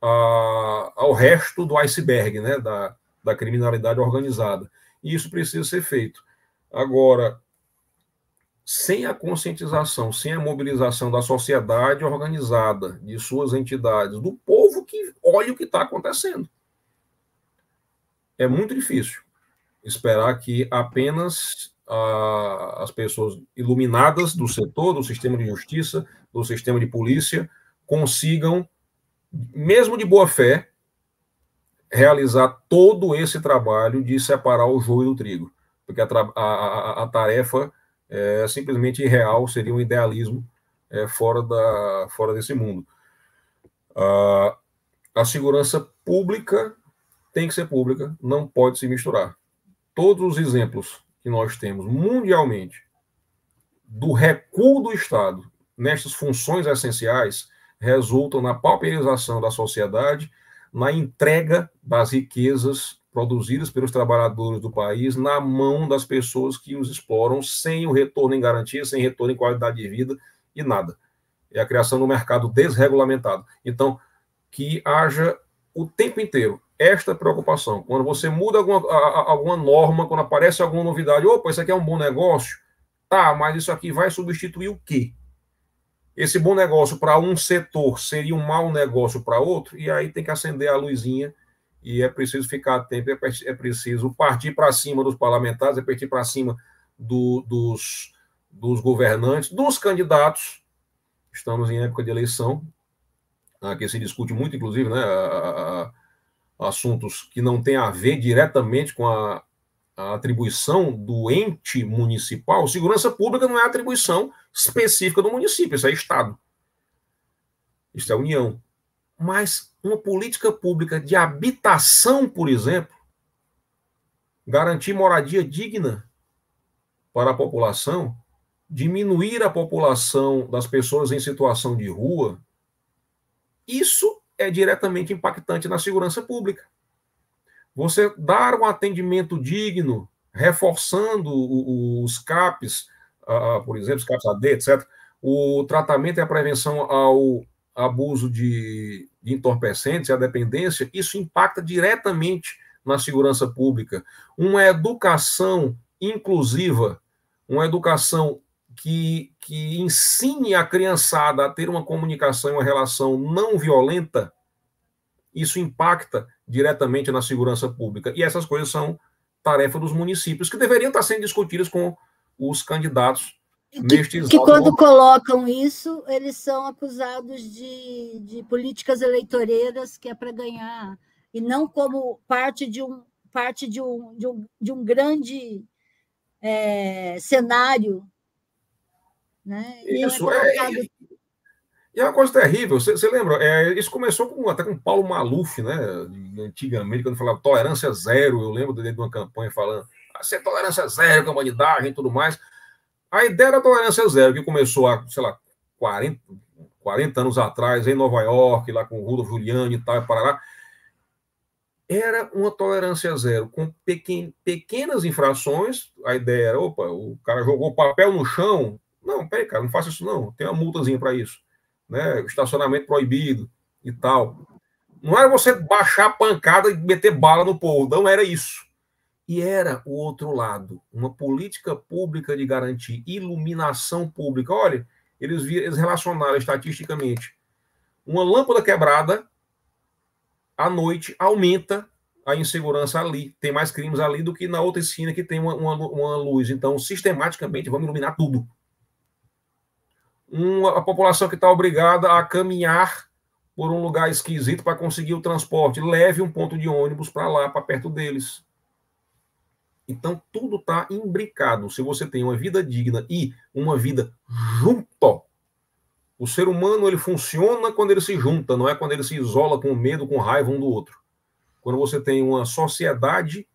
a, ao resto do iceberg, né, da, da criminalidade organizada. E isso precisa ser feito. Agora, sem a conscientização, sem a mobilização da sociedade organizada, de suas entidades, do povo que olha o que está acontecendo. É muito difícil esperar que apenas as pessoas iluminadas do setor, do sistema de justiça, do sistema de polícia, consigam mesmo de boa fé, realizar todo esse trabalho de separar o joio do trigo, porque a, a, a tarefa é simplesmente irreal, seria um idealismo é, fora, da, fora desse mundo. Ah, a segurança pública tem que ser pública, não pode se misturar. Todos os exemplos que nós temos mundialmente do recuo do Estado nestas funções essenciais resultam na pauperização da sociedade, na entrega das riquezas produzidas pelos trabalhadores do país na mão das pessoas que os exploram, sem o retorno em garantia, sem retorno em qualidade de vida e nada. É a criação do mercado desregulamentado. Então, que haja o tempo inteiro esta preocupação. Quando você muda alguma, alguma norma, quando aparece alguma novidade, opa, isso aqui é um bom negócio, tá, mas isso aqui vai substituir o quê? esse bom negócio para um setor seria um mau negócio para outro, e aí tem que acender a luzinha e é preciso ficar atento, é, é preciso partir para cima dos parlamentares, é partir para cima do, dos, dos governantes, dos candidatos. Estamos em época de eleição, aqui se discute muito, inclusive, né, a, a, assuntos que não têm a ver diretamente com a a atribuição do ente municipal, segurança pública não é atribuição específica do município, isso é Estado. Isso é União. Mas uma política pública de habitação, por exemplo, garantir moradia digna para a população, diminuir a população das pessoas em situação de rua, isso é diretamente impactante na segurança pública. Você dar um atendimento digno, reforçando os CAPs, ah, ah, por exemplo, os CAPs AD, etc., o tratamento e a prevenção ao abuso de, entorpecentes e a dependência, isso impacta diretamente na segurança pública. Uma educação inclusiva, uma educação que, que ensine a criançada a ter uma comunicação e uma relação não violenta, isso impacta diretamente na segurança pública. E essas coisas são tarefa dos municípios, que deveriam estar sendo discutidas com os candidatos que, neste Que quando colocam isso, eles são acusados de, de políticas eleitoreiras que é para ganhar, e não como parte de um, parte de um, de um, de um grande é, cenário. Né? Então, é isso é, e é uma coisa terrível. Você lembra? É, isso começou com, até com Paulo Maluf, né? Antigamente, quando falava tolerância zero, eu lembro dele de uma campanha falando ah, ser tolerância zero com a humanidade e tudo mais. A ideia da tolerância zero, que começou há, sei lá, 40, 40 anos atrás, em Nova York, lá com o Rudolf Giuliani e tal, e Parará, era uma tolerância zero, com pequen, pequenas infrações. A ideia era: opa, o cara jogou papel no chão. Não, peraí, cara, não faça isso não, tem uma multazinha para isso né? Estacionamento proibido e tal. Não era você baixar a pancada e meter bala no povo, não era isso. E era o outro lado, uma política pública de garantir iluminação pública. Olha, eles, eles relacionaram estatisticamente uma lâmpada quebrada à noite aumenta a insegurança ali, tem mais crimes ali do que na outra esquina que tem uma, uma, uma luz. Então, sistematicamente, vamos iluminar tudo uma a população que está obrigada a caminhar por um lugar esquisito para conseguir o transporte. Leve um ponto de ônibus para lá, para perto deles. Então, tudo está imbricado. Se você tem uma vida digna e uma vida junto, o ser humano ele funciona quando ele se junta, não é quando ele se isola com medo, com raiva um do outro. Quando você tem uma sociedade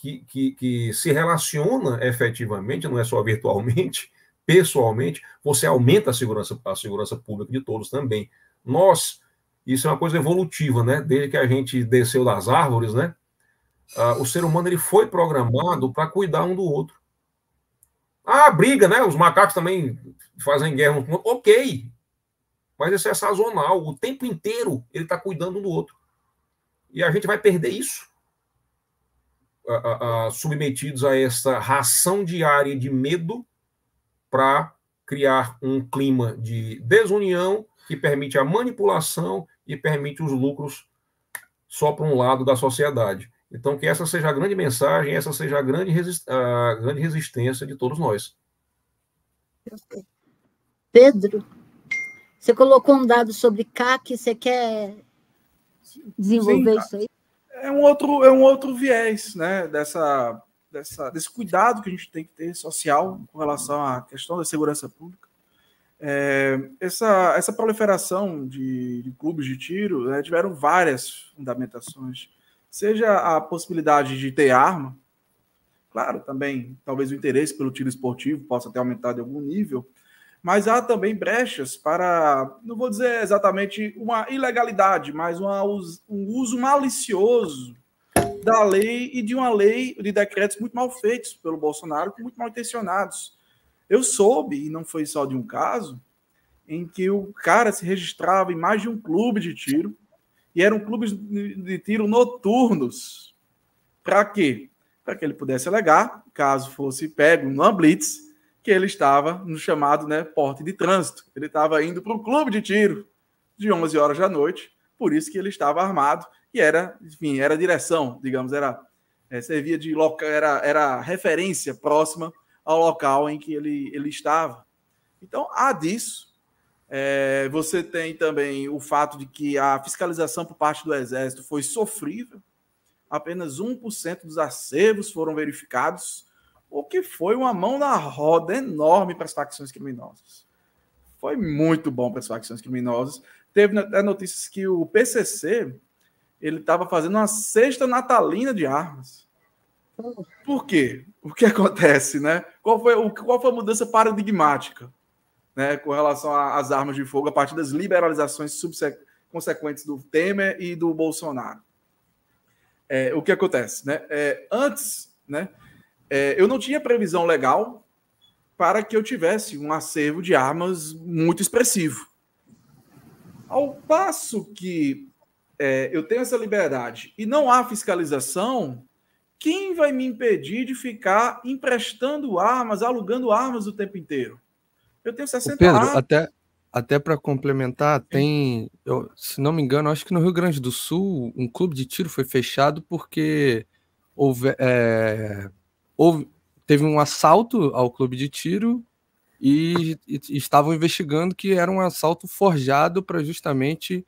que, que, que se relaciona efetivamente, não é só virtualmente, pessoalmente, você aumenta a segurança, a segurança pública de todos também. Nós, isso é uma coisa evolutiva, né? Desde que a gente desceu das árvores, né? Ah, o ser humano ele foi programado para cuidar um do outro. Ah, briga, né? Os macacos também fazem guerra. Ok, mas isso é sazonal. O tempo inteiro ele está cuidando um do outro. E a gente vai perder isso. A, a, a, submetidos a essa ração diária de medo para criar um clima de desunião que permite a manipulação e permite os lucros só para um lado da sociedade. Então, que essa seja a grande mensagem, essa seja a grande, a grande resistência de todos nós. Pedro, você colocou um dado sobre CAC, você quer desenvolver Sim, isso aí? É um outro, é um outro viés né, dessa dessa, desse cuidado que a gente tem que ter social com relação à questão da segurança pública. É, essa, essa proliferação de, de clubes de tiro né, tiveram várias fundamentações, seja a possibilidade de ter arma, claro, também talvez o interesse pelo tiro esportivo possa ter aumentado em algum nível, mas há também brechas para, não vou dizer exatamente uma ilegalidade, mas uma, um uso malicioso da lei e de uma lei de decretos muito mal feitos pelo Bolsonaro, muito mal intencionados. Eu soube, e não foi só de um caso, em que o cara se registrava em mais de um clube de tiro, e eram clubes de tiro noturnos. Para quê? Para que ele pudesse alegar, caso fosse pego numa blitz, que ele estava no chamado né, porte de trânsito. Ele estava indo para o clube de tiro de 11 horas da noite por isso que ele estava armado e era, enfim, era direção, digamos, era é, servia de local, era, era referência próxima ao local em que ele, ele estava. Então, há disso. É, você tem também o fato de que a fiscalização por parte do Exército foi sofrível, apenas 1% dos acervos foram verificados, o que foi uma mão na roda enorme para as facções criminosas. Foi muito bom para as facções criminosas Teve até notícias que o PCC ele estava fazendo uma cesta natalina de armas. Por quê? O que acontece, né? Qual foi, o, qual foi a mudança paradigmática né, com relação às armas de fogo a partir das liberalizações consequentes do Temer e do Bolsonaro? É, o que acontece, né? É, antes, né? É, eu não tinha previsão legal para que eu tivesse um acervo de armas muito expressivo. Ao passo que é, eu tenho essa liberdade e não há fiscalização, quem vai me impedir de ficar emprestando armas, alugando armas o tempo inteiro? Eu tenho 60 Pedro, armas. até até para complementar, tem, eu, se não me engano, acho que no Rio Grande do Sul, um clube de tiro foi fechado porque houve, é, houve teve um assalto ao clube de tiro e, e, estavam investigando que era um assalto forjado para justamente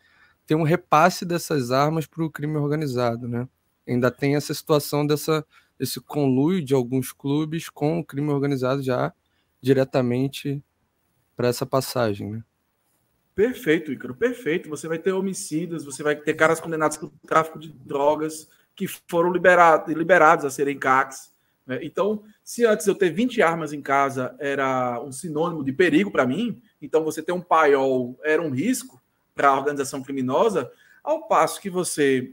ter um repasse dessas armas para o crime organizado, né? Ainda tem essa situação dessa esse conluio de alguns clubes com o crime organizado já diretamente para essa passagem, né? Perfeito, Ícaro, perfeito. Você vai ter homicidas, você vai ter caras condenados por tráfico de drogas que foram liberados, liberados a serem CACs. Né? Então, se antes eu ter 20 armas em casa era um sinônimo de perigo para mim, então você ter um paiol era um risco para a organização criminosa, ao passo que você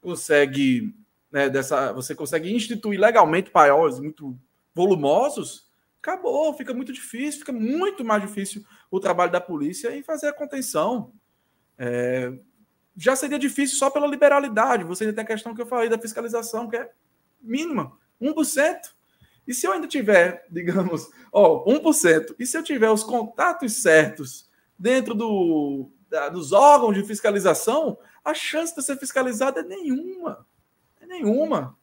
consegue né, dessa, você consegue instituir legalmente paiols muito volumosos, acabou, fica muito difícil, fica muito mais difícil o trabalho da polícia em fazer a contenção. É, já seria difícil só pela liberalidade, você ainda tem a questão que eu falei da fiscalização, que é mínima. 1%. E se eu ainda tiver, digamos, ó, 1%, e se eu tiver os contatos certos dentro do, da, dos órgãos de fiscalização, a chance de ser fiscalizada é nenhuma. É nenhuma.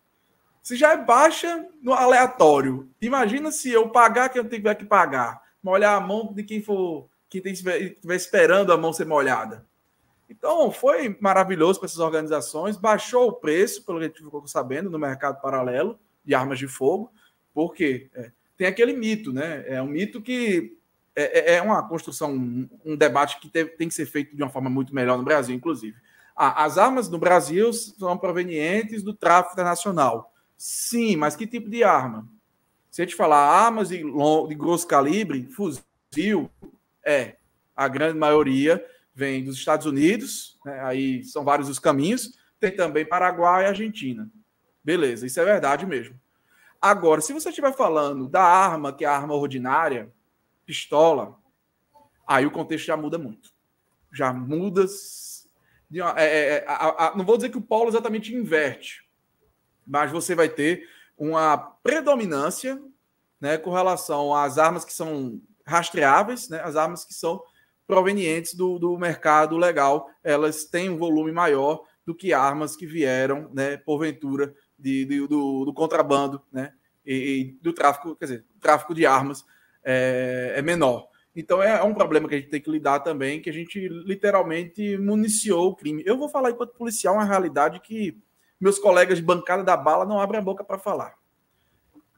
Se já é baixa no aleatório, imagina se eu pagar quem eu tiver que pagar, molhar a mão de quem for, quem estiver esperando a mão ser molhada. Então, foi maravilhoso para essas organizações, baixou o preço, pelo que a gente ficou sabendo, no mercado paralelo, de armas de fogo, porque é, tem aquele mito, né? É um mito que é, é, é uma construção, um, um debate que tem que ser feito de uma forma muito melhor no Brasil, inclusive. Ah, as armas no Brasil são provenientes do tráfico internacional. Sim, mas que tipo de arma? Se a gente falar armas de, long, de grosso calibre, fuzil, é. A grande maioria vem dos Estados Unidos, né? aí são vários os caminhos. Tem também Paraguai e Argentina. Beleza, isso é verdade mesmo. Agora, se você estiver falando da arma, que é a arma ordinária, pistola, aí o contexto já muda muito. Já muda. É, é, é a, a, não vou dizer que o Paulo exatamente inverte, mas você vai ter uma predominância né, com relação às armas que são rastreáveis, né, as armas que são provenientes do, do mercado legal, elas têm um volume maior do que armas que vieram, né, porventura, de, de do, do, contrabando, né? E, e, do tráfico, quer dizer, tráfico de armas é, é menor. Então é, é, um problema que a gente tem que lidar também, que a gente literalmente municiou o crime. Eu vou falar enquanto policial uma realidade que meus colegas de bancada da bala não abrem a boca para falar.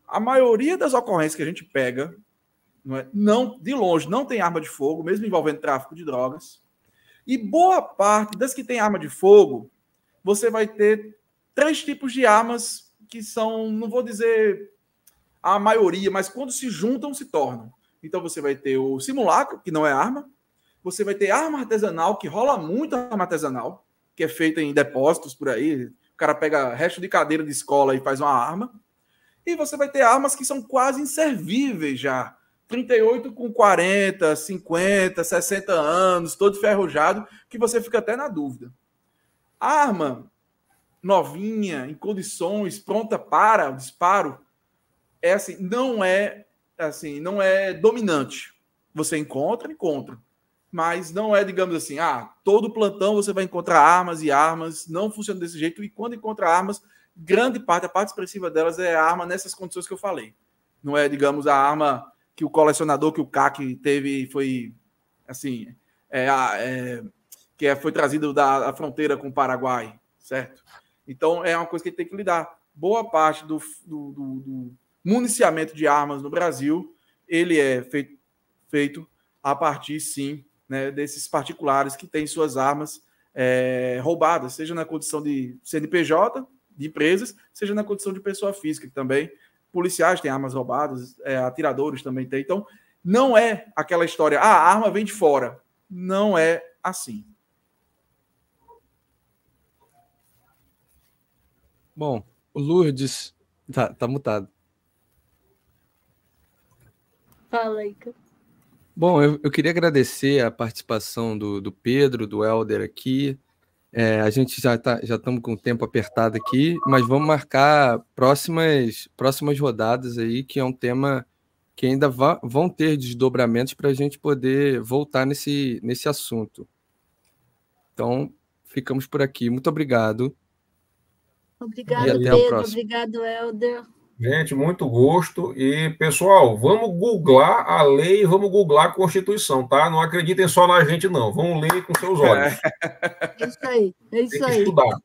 A maioria das ocorrências que a gente pega, não, é, não de longe, não tem arma de fogo, mesmo envolvendo tráfico de drogas. E boa parte das que tem arma de fogo, você vai ter três tipos de armas que são, não vou dizer a maioria, mas quando se juntam, se tornam. Então você vai ter o simulacro, que não é arma, você vai ter arma artesanal, que rola muito arma artesanal, que é feita em depósitos por aí. O cara pega resto de cadeira de escola e faz uma arma. E você vai ter armas que são quase inservíveis já. 38 com 40, 50, 60 anos, todo ferrujado, que você fica até na dúvida. A arma novinha, em condições, pronta para o disparo, é assim, não é assim, não é dominante. Você encontra, encontra. Mas não é, digamos assim, ah, todo plantão você vai encontrar armas e armas, não funciona desse jeito. E quando encontra armas, grande parte, a parte expressiva delas é a arma nessas condições que eu falei. Não é, digamos, a arma que o colecionador, que o CAC teve, foi, assim, é, é, que é, foi trazido da fronteira com o Paraguai, certo? Então é uma coisa que a gente tem que lidar. Boa parte do, do, do, do municiamento de armas no Brasil ele é feito, feito a partir, sim, né, desses particulares que têm suas armas é, roubadas, seja na condição de CNPJ, de empresas, seja na condição de pessoa física, que também policiais têm armas roubadas, é, atiradores também têm. Então, não é aquela história, ah, a arma vem de fora. Não é assim. Bom, o Lourdes. Tá, tá mutado. Fala, Ica. Bom, eu, eu queria agradecer a participação do, do Pedro, do Helder aqui. É, a gente já tá, já estamos com o tempo apertado aqui, mas vamos marcar próximas, próximas rodadas aí, que é um tema que ainda vão ter desdobramentos para a gente poder voltar nesse, nesse assunto. Então, ficamos por aqui. Muito obrigado. Obrigado, Pedro. Obrigado, Helder. Gente, muito gosto. E, pessoal, vamos googlar a lei, vamos googlar a Constituição, tá? Não acreditem só na gente, não. Vamos ler com seus olhos. É isso aí, é isso Tem que aí. Estudar.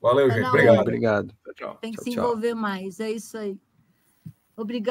Valeu, tá gente. Obrigado. Obrigado. Tchau, Tem que tchau, se tchau. envolver mais, é isso aí. Obrigado.